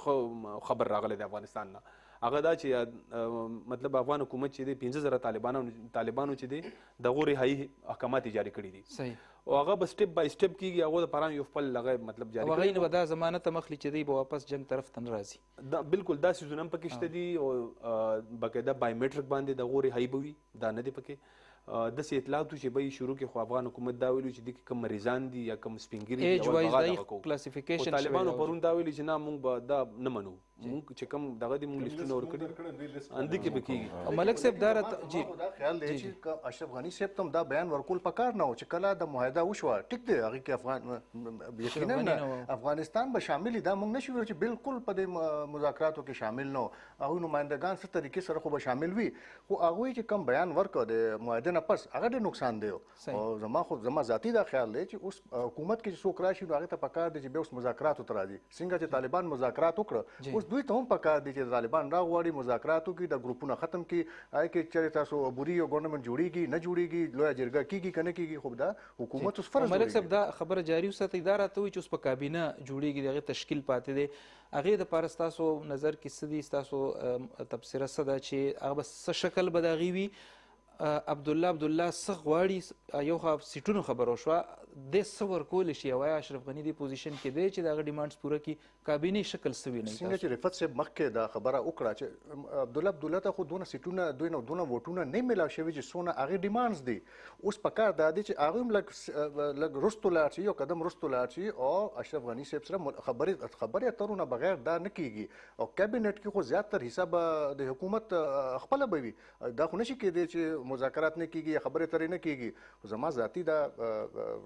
خبر راغلی د افغانستان نه هغه دا چې مطلب افغان حکومت چې دی پنځه زره طالبانو طالبانو چې دی دغه رهایی احکامات جاری کړي دي صحیح او هغه به سټپ بای سټپ کیږي هغه د پران یو خپل لغه مطلب جاری کوي هغه
نه دا ضمانت مخلي چې دی به واپس جنگ طرف ته راځي دا بالکل
دا سيزونم پکې شته دي او بقاعده بایومټرک باندې دغه رهایی بوي دا نه دی پکې د سې اطلاعاتو چې به شروع کې خو افغان حکومت دا ویلو چې د کوم مریضان دي یا کوم سپینګری دي او هغه د کلاسیفیکیشن طالبانو پرون دا ویلي چې نه مونږ به دا نه منو مونږ چې
کوم دغه د مونږ لیستونه ورکړي
اندی کې بکیږي ملک صاحب دا جی دا خیال دی چې
اشرف غنی صاحب تم دا بیان ورکول پکار نه و چې کله د معاهده وشو ټیک دی هغه کې افغان یقینا افغانستان به شامل دا مونږ نشو چې بالکل په دې مذاکراتو کې شامل نه او نمائندگان ست طریقې سره خو به شامل وي خو هغه چې کوم بیان ورکړ د معاهده نه پس هغه ډېر نقصان دی او زما خو زما ذاتی دا خیال دی چې اوس حکومت کې څوک راشي نو هغه ته پکار دی چې بیا اوس مذاکرات تر راځي څنګه چې طالبان مذاکرات وکړه اوس دوی ته هم پکار دی چې طالبان راغواړي مذاکرات وکړي د ګروپونه ختم کړي آی کې چې تاسو بوري یو ګورنمنت جوړیږي نه جوړیږي لوی جرګه کیږي کنه کیږي خو دا حکومت اوس فرض ملک صاحب
دا خبره جاری وساتي دا راته وي چې اوس په کابینه جوړیږي دغه تشکیل پاتې دی هغه د پاره تاسو نظر کې څه دي تاسو تبصره څه ده چې هغه شکل بداغي وي عبد الله عبد الله څه غواړي یو خو سیټونو خبرو شو د څه ورکول شي وای اشرف غنی دی پوزیشن کې دی چې دغه ډیمانډز پوره کړي کابینه شکل سوي نه څنګه چې
رفعت صاحب مخکې دا خبره وکړه چې عبد الله عبد الله ته خو دونه سیټونه دوی نه دونه ووټونه نه ملا شوی چې سونه هغه ډیمانډز دي اوس په کار دادی چې هغه لګ لګ رستو لاړ شي یو قدم رستو لاړ شي او اشرف غنی صاحب سره خبرې خبرې اترونه بغیر دا نه کیږي او کابینټ کې خو زیاتره حساب د حکومت خپل بوي دا خو نشي کېدی چې مذاکرات نه کیږي خبره ترې نه کیږي خو زما ذاتی دا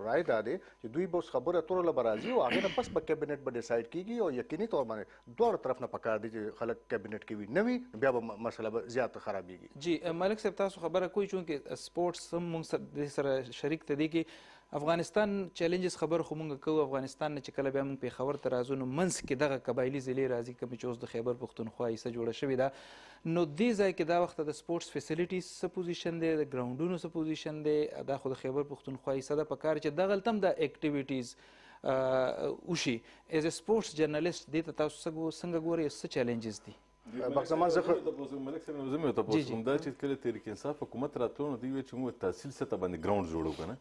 رائے دا دی چې دوی به اوس خبره تر له برازي او هغه پس په کابینټ به ډیسایډ کیږي او یقیني تور باندې دوه طرف نه پکار دي چې خلک کابینټ کې وي نه وي بیا به مسله زیات خرابېږي
جی ملک صاحب تاسو خبره کوي چې سپورټس هم موږ سره شریک ته دي کې افغانستان چیلنجز خبر خو مونږ کو افغانستان نه چې کله بیا مونږ پیښور ته راځو نو منځ کې دغه قبایلی ضلع راځي کوم چې اوس د خیبر پښتونخوا یې جوړه شوې ده نو دې ځای کې دا وخت د سپورتس فیسیلیټیز څه پوزیشن دی د ګراونډونو څه پوزیشن دی دا خو د خیبر پښتونخوا یې ده په کار چې دغه تم د اکټیویټیز وشي ایز ا سپورتس جرنالست دې ته تاسو څنګه ګورئ څه چیلنجز
دي بغزمان زه تاسو ملک صاحب نو زموږ تاسو هم دا چې کله تحریک انصاف حکومت راتلونه دی چې موږ تحصیل سطح باندې ګراوند جوړو کنه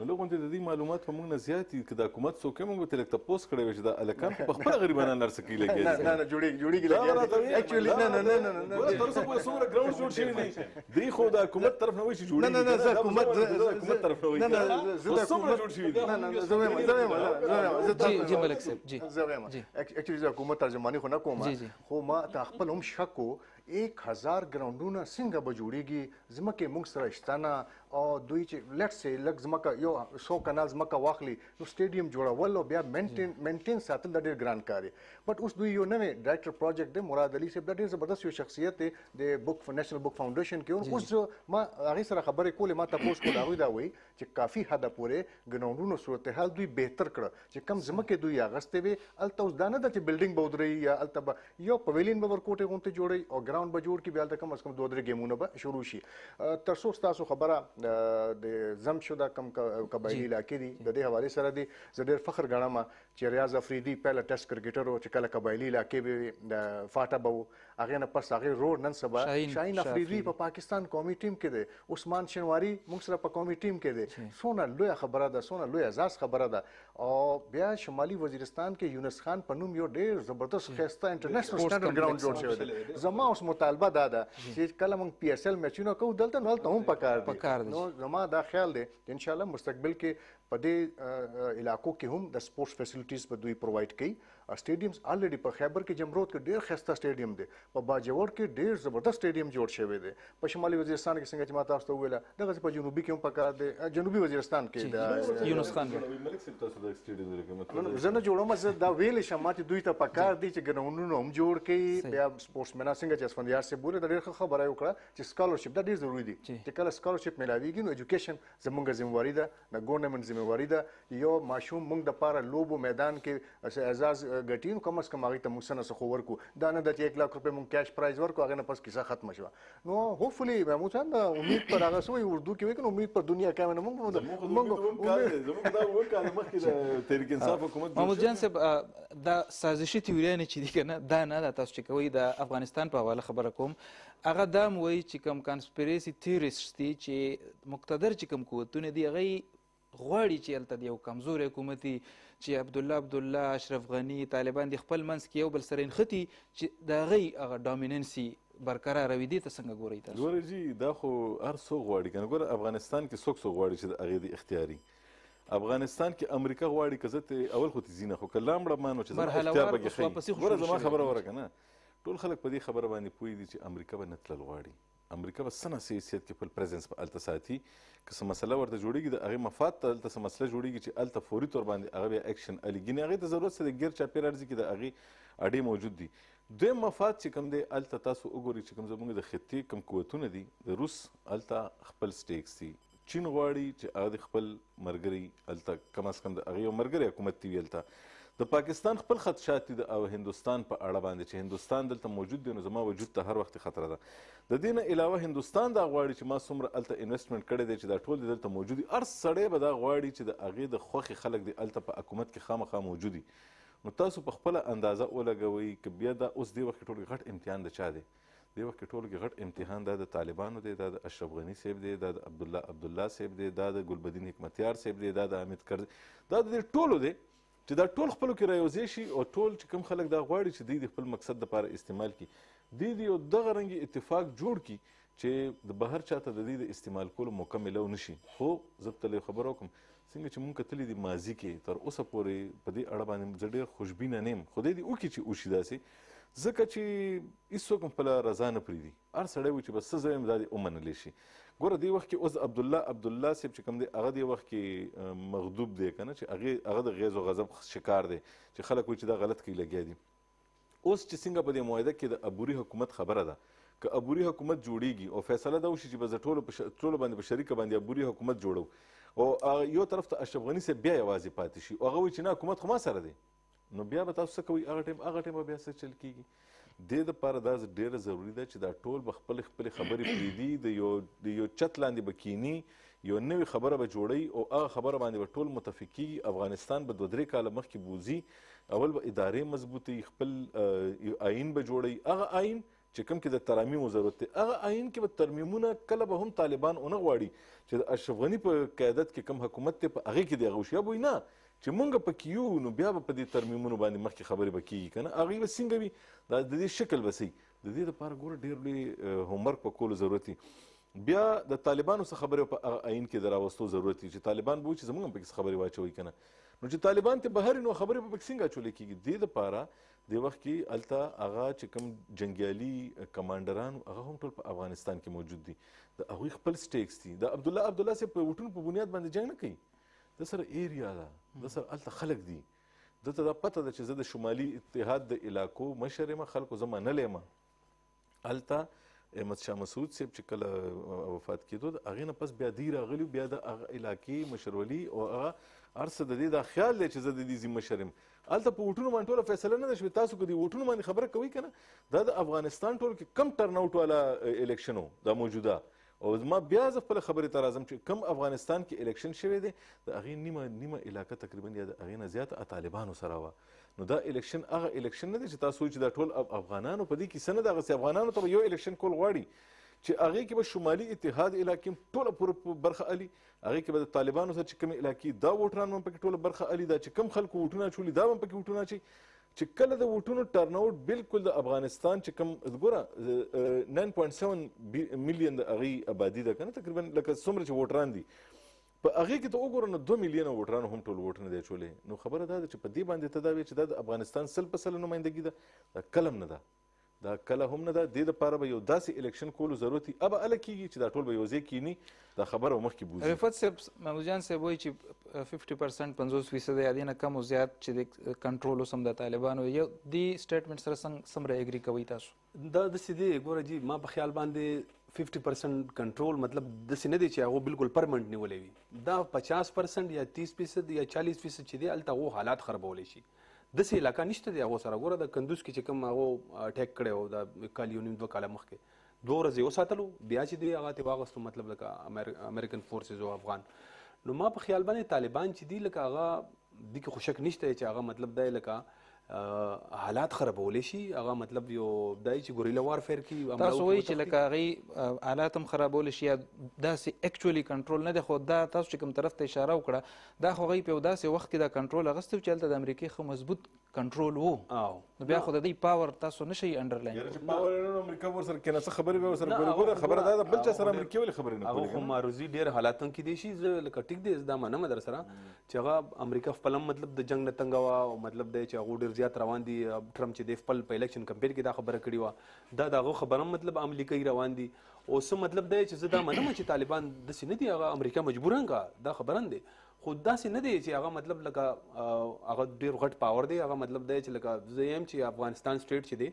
نو لوګون ته د دې معلومات په موږ نه زیات دي چې د حکومت څوک موږ ته لکه پوس کړی چې د الکان په خپل غریبانه نرس کې لګي نه نه جوړي جوړي کې لګي اکچولی نه نه نه نه نه تر اوسه په څومره ګراوند جوړ شوی دی دی خو د حکومت طرف نه وای چې جوړي نه نه نه زه حکومت زه حکومت طرف نه وای نه نه زه د حکومت جوړ شوی دی نه نه زه وایم زه
وایم زه جی جی ملک صاحب جی زه وایم اکچولی زه حکومت ترجمانی خو نه کوم خو ما ته خپل هم شک وو 1000 ګراوندونه څنګه به جوړیږي ځمکه موږ سره شتانه او دوی چې لیټس سي لګ زمکه یو شو کنال زمکه واخلي نو سټیډیم جوړول او بیا مینټین مینټین ساتل د ډېر ګران کار دی بټ اوس دوی یو نوې ډایرکټر پروجیکټ دی مراد علي صاحب ډېر زبردست یو شخصیت دی د بک نېشنل بک فاونډیشن کې اوس ما هغه سره خبرې کولې ما تاسو کول هغه دا وایي چې کافي حد پورې ګراوندونو صورتحال دوی بهتر کړ چې کم زمکه دوی اغستې وي الته اوس دانه د بلډینګ بودري یا الته یو پویلین به ورکوټه غونته جوړي او ګراوند به جوړ کې بیا الته کم از کم دوه درې ګیمونه به شروع شي تر څو تاسو خبره د زم شو دا کم قبایلی علاقې دي د دې حواله سره دي زه ډیر فخر غنم چې ریاض افریدي پهله ټیسټ کرکټر او چې کله قبایلی علاقې به د فاټه بو هغه نه پس هغه روډ نن سبا شاهین افریدي په پاکستان قومي ټیم کې دی عثمان شنواری موږ سره په قومي ټیم کې دی سونه لوی خبره ده سونه لوی اعزاز خبره ده او بیا شمالي وزیرستان کې یونس خان په نوم یو ډیر زبردست خسته انټرنیشنل سټانډرډ ګراوند جوړ شوی دی زما اوس مطالبه دا ده چې کله موږ پی اس ال میچونه کوو دلته نو ته هم پکار دي نو زما دا خیال دی ان شاء الله مستقبل کې په دې علاقو کې هم د سپورت فیسیلټیز به دوی پروواید کوي سټیډیمز الریډي په خیبر کې جمرود کې ډیر خسته سټیډیم دی په باجوړ کې ډیر زبردست سټیډیم جوړ شوی دی په شمالي وزیرستان کې څنګه چې ما تاسو ته ویل دغه په جنوبي کې هم پکار دی جنوبي وزیرستان کې دا یونس خان
ملک سیب تاسو د سټیډیم لري کوم مطلب زه نه
جوړوم زه دا ویل شم ماته دوی ته پکار دی چې ګراوندونه هم جوړ کړي بیا سپورټسمن څنګه چې اسفندیار سیب بوله ډیر خبره وکړه چې سکالرشپ دا ډیر ضروری دی چې کله سکالرشپ ملاويږي نو اډوکیشن زمونږه ځمواري ده د ګورنمنت ځمواري ده یو ماشوم مونږ د پاره لوبو میدان کې اعزاز غټین کم اس کم هغه ته موږ سره خو ورکو دا نه د 1 لک روپۍ مونږ کیش پرایز ورکو هغه نه پس کیسه ختم شوه نو هوپفلی محمود خان امید پر هغه سوې اردو کې وکړو امید پر دنیا کام نه مونږ مونږ زموږ دا وکړه مخکې د تحریک
انصاف حکومت محمود جان صاحب دا سازشي تیوریا نه چې دي کنه دا نه دا تاسو چې کوي د افغانستان په حواله خبره کوم هغه دا موي چې کوم کانسپیریسي تھیوریست دي چې مقتدر چې کوم قوتونه دي هغه غواړي چې الته یو کمزور حکومتي چې عبد الله عبد الله اشرف غنی طالبان د خپل منځ کې یو بل سره انختی چې د غي هغه ډومیننسي برقرار وي دي ته څنګه ګورئ تاسو
ګورئ جی دا خو هر څو غواړي کنه ګوره افغانستان کې څوک څوک غواړي چې د هغې د اختیاري افغانستان کې امریکا غواړي کزه اول خو تزینه خو کلام مړه چې زما اختیار بګی خبره ورکه نه ټول خلک په دې خبره باندې پوي دي چې امریکا به نتلل غواړي امریکا به څه ناسي حیثیت کې خپل پرزنس په هلته ساتي که څه مسله ورته جوړېږي د هغې مفاد ته هلته څه مسله جوړېږي چې هلته فوري طور باندې هغه بیا اکشن الې ګینې هغې ته ضرورت څه د ګیر چاپېر ارزي کې د هغې اډې موجود دي دویم مفاد چې کوم دی هلته تاسو وګورئ چې کوم زموږ د خطې کوم قوتونه دي د روس هلته خپل سټیکس دي چین غواړي چې هغه د خپل ملګري هلته کم از کم د هغې یو ملګری حکومت دی وي هلته د پاکستان خپل خدشات دي او هندستان په اړه باندې چې هندستان دلته موجود دی نو زما وجود ته هر وخت خطر ده د دې نه علاوه هندستان دا غواړي چې ما څومره الته انویسټمنټ کړی دی چې دا ټول دلته موجود دي هر سړی به دا غواړي چې د هغې د خوښې خلک دی الته په حکومت کې خامخا موجود دي نو تاسو په خپله اندازه ولګوئ که بیا دا اوس دې وخت ټول غټ امتحان د چا دی دی وخت ټول غټ امتحان د طالبانو دی د اشرف غنی صاحب دی د عبد الله عبد الله صاحب دی د ګلبدین حکمتیار صاحب دی د حمید کرد دا د ټولو دی, دا چې دا ټول خپلو کې راوځي شي او ټول چې کوم خلک دا غواړي چې دوی د خپل مقصد لپاره استعمال کړي دوی د یو دغه رنګي اتفاق جوړ کړي چې د بهر چاته د دوی د استعمال کولو مکمله ونشي خو زه تلې خبر وکم څنګه چې مونږ کتلې د ماضي کې تر اوسه پورې په دې اړه باندې زه ډېر خوشبینه نه یم خدای دې وکړي چې وشي داسې ځکه چې هیڅوک هم خپله رضا نه پرېږدي هر سړی وي چې بس څه زه وایم دا دې ومنلی شي ګوره دې وخت کې اوس عبدالله عبدالله صاحب چې کوم دی هغه دې وخت کې مغضوب دی که نه چې هغې هغه د غیظ و غضب شکار دی چې خلک وایي چې دا غلط کوي لګیا دي اوس چې څنګه په دې معاهده کې د عبوري حکومت خبره ده که عبوري حکومت جوړیږي او فیصله دا وشي چې بس د ټولو ټولو باندې په شریکه باندې عبوري حکومت جوړو او یو طرف ته اشرف غني صاحب بیا یوازې پاتې شي او هغه وایي چې نه حکومت خو ما سره دی نو بیا به تاسو څه کوئ هغه ټایم هغه ټایم به بیا څه چل کیږي دې دپاره دا ډېره ضروري ده چې دا ټول به خپل خپلې خبرې پرېږدي د یو د یو چت لاندې به کینی یو نوې خبره به جوړی او هغه خبره باندې به ټول متفقي افغانستان به دوه درې کاله مخکې بوزي اول به ادارې مضبوطې خپل آین به جوړی هغه آین چې کوم کې د ترامیم ضرورت دی هغه آئین کې به ترمیمونه کله به هم طالبان ونه غواړي چې د اشرف غني په قیادت کې کوم حکومت دی په هغې کې دی هغه وشي یا نه چې مونږ پکې یو نو بیا به په دې ترمیمونو باندې مخکې خبرې به کېږي که نه هغوی به څنګه وي دا د دې شکل به صحیح د دې دپاره ګوره ډېر لوی هومورک به کولو ضرورت دی بیا د طالبانو څخه خبرې په عین کې د راوستو ضرورت دی چې طالبان به چې زموږ هم پکې خبرې واچوي که نه نو چې طالبان ته بهر نو خبرې به پکې څنګه اچولی کېږي دې دپاره د وخت کې الته هغه چې کوم جنګیالي کمانډران هغه هم ټول په افغانستان کې موجود دي د هغوی خپل سټیکس دي د عبدالله عبدالله صاحب په وټونو په بنیاد باندې جنګ نه کوي د سره ایریا ده د سره الته خلک دي دته دا پته ده چې زه د شمالي اتحاد د علاقو مشر یم خلکو زما نه لیم الته احمد شاه مسعود صاحب چې کله وفات کېدو هغې نه پس بیا دی راغلی بیا د علاقې مشرولي او هغه هر څه د دې دا خیال دی چې زه د دې ځي مشر یم هلته په ووټونو باندې ټوله فیصله نه ده شوې تاسو که د ووټونو باندې خبره کوئ که نه دا د افغانستان ټول کې کم ټرن آوټ والا الیکشن و دا موجوده او زما بیا زه خپل خبرې ته راځم چې کم افغانستان کې الیکشن شوی دی د هغې نیمه نیمه علاقه تقریبا یا د هغې نه زیاته طالبانو سره وه نو دا الیکشن هغه الیکشن نه دی چې تاسو چې دا ټول افغانانو په دې کې څه نه ده هغسې افغانانو ته به یو الیکشن کول غواړي چې هغې کې به شمالي اتحاد علاقې ټوله پورې برخه علي هغې کې به د طالبانو سره چې کومې علاقې دا ووټران هم پکې ټوله برخه علي دا چې کم خلکو ووټونه اچولي دا هم پکې ووټونه اچوي چې کله د ووټونو ټرناوټ بالکل د افغانستان چې کوم ګوره 9.7 میلیون د هغې آبادي ده که نه تقریبا لکه څومره چې ووټران دي په هغې کې ته وګوره نو دوه میلیونه ووټرانو هم ټول ووټ نه دی اچولی نو خبره دا ده چې په دې باندې ته دا وایې چې دا د افغانستان سل په سله نمایندګي ده دا کلم نه ده دا کله هم نه ده د دې لپاره به یو داسې الیکشن کولو ضرورت دی ابه اله کیږي چې دا ټول به یوځای کینی دا خبره مخکې بوزي
رفت صاحب مولجان صاحب وایي چې 50% 50% یا دینه کم او زیات چې د کنټرول سم د طالبانو یو دی سټیټمنټ سره څنګه سم راګری کوي تاسو
دا د سیدی ګوره جی ما په خیال باندې 50% کنټرول مطلب د سینې دی چې هغه بالکل پرمنټ نیولې وي دا 50% یا 30% یا 40% چې دی الته هغه حالات خرابولې شي د سې علاقې نشته دی هغه سره ګوره د کندوز کې چې کوم هغه ټیک کړي او د کال یو نیم دوه کال مخکې دوه ورځې وساتلو بیا چې دی هغه ته واغستو مطلب لکه امریکن فورسز او افغان نو ما په خیال باندې طالبان چې دی لکه هغه د کې خوشک نشته چې هغه مطلب دی لکه حالات خرابول شي هغه مطلب یو دای چې ګوریلا وارفیر کې تاسو وایي چې
لکه هغه حالات هم خرابول شي داسې اکچولی کنټرول نه دی خو دا تاسو چې کوم طرف ته اشاره وکړه دا خو غي په داسې وخت کې دا کنټرول غستو چې هلته د امریکای خو مضبوط کنټرول وو نو بیا خو د دې پاور تاسو نشي انډرلاین یعنی
پاور نو امریکا ور سره کنه خبرې به سره ګورګو خبره دا بل څه سره امریکای ول خبرې نه کوي هغه
ماروزی ډیر حالاتن کې دي شي لکه ټیک دی دا منم در سره چې هغه امریکا خپل مطلب د جنگ نه تنګوا او مطلب دی چې هغه ډیر زیات روان دي ټرمپ چې د خپل په الیکشن کمپین کې دا خبره کړې وه دا دغه خبره مطلب امریکایي روان دي او څه مطلب دی چې زه دا منم چې طالبان داسې نه دي هغه امریکا مجبورن کا دا خبرن دي خو داسې نه دی چې هغه مطلب لکه هغه ډیر غټ پاور دی هغه مطلب دی چې لکه زه یم چې افغانستان سټیټ چې دی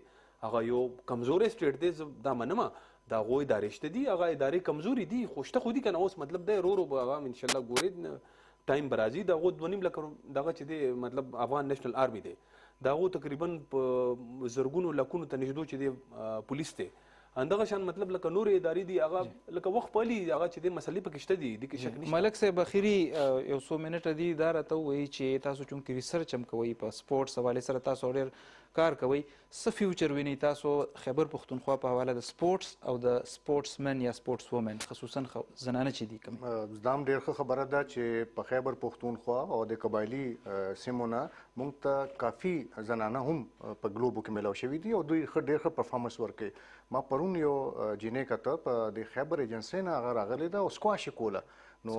هغه یو کمزورې سټیټ دی دا منمه دا غو ادارې شته دي هغه ادارې کمزوري دي خوشته خو دي کنه اوس مطلب دی رو رو به هغه ان شاء الله ګورې ټایم برازي دا غو 2.5 لکه دغه چې دی مطلب افغان نېشنل آرمي دی دا غو تقریبا په زرګونو لکونو ته نږدې چې دی پولیس ته اندغه شان مطلب لکه نور ادارې دی هغه لکه وخت پلی هغه چې د مسلې پکې شته دی د شک نشته
ملک صاحب اخیری یو 100 منټه دی دا راته وایي چې تاسو چون کې ریسرچ هم کوي په سپورټس حواله سره تاسو ډیر کار کوي څه فیوچر ویني تاسو خیبر پښتونخوا په حواله د سپورټس او د سپورټسمن یا سپورټس وومن خصوصا زنانه چې دي
کوم زدام ډیر خبره ده چې په خیبر پښتونخوا او د قبایلی سیمونه مونږ ته کافي زنانه هم په ګلوبو کې ملاو شوې دي او دوی خ ډېر ښه پرفارمنس ورکوي ما پرون یو جینې کته په د خیبر ایجنسی نه هغه راغلی ده او سکواش کوله نو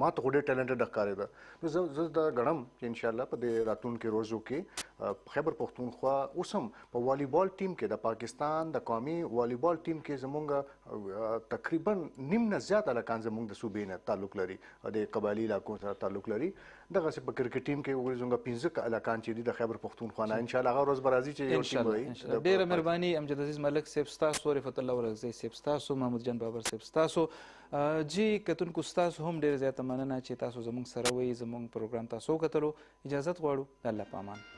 ما ته ډېر ټیلنټډ ښکارې ده نو زه زه دا غړم چې ان شاء الله په دې راتلونکو روزو کې خیبر پښتونخوا اوسم په والی بال ټیم کې د پاکستان د قومي والی بال ټیم کې زمونږ تقریبا نیم نه زیات الکان زمونږ د صوبې نه تعلق لري د قبایلی علاقو سره تعلق لري دغه څه په کرکټ ټیم کې وګورئ زموږ 15 کالاکان چې د خیبر پښتونخوا نه ان شاء الله هغه ورځ برازي چې یو ټیم وي ډیره
مهرباني امجد عزیز ملک سیف تاسو رفعت الله ورغزي سیف تاسو محمد جان بابر سیف تاسو جی کتونکو تاسو هم ډیر زیات مننه چې تاسو زموږ سره وي زموږ پروګرام تاسو کتلو اجازه غواړو الله پامان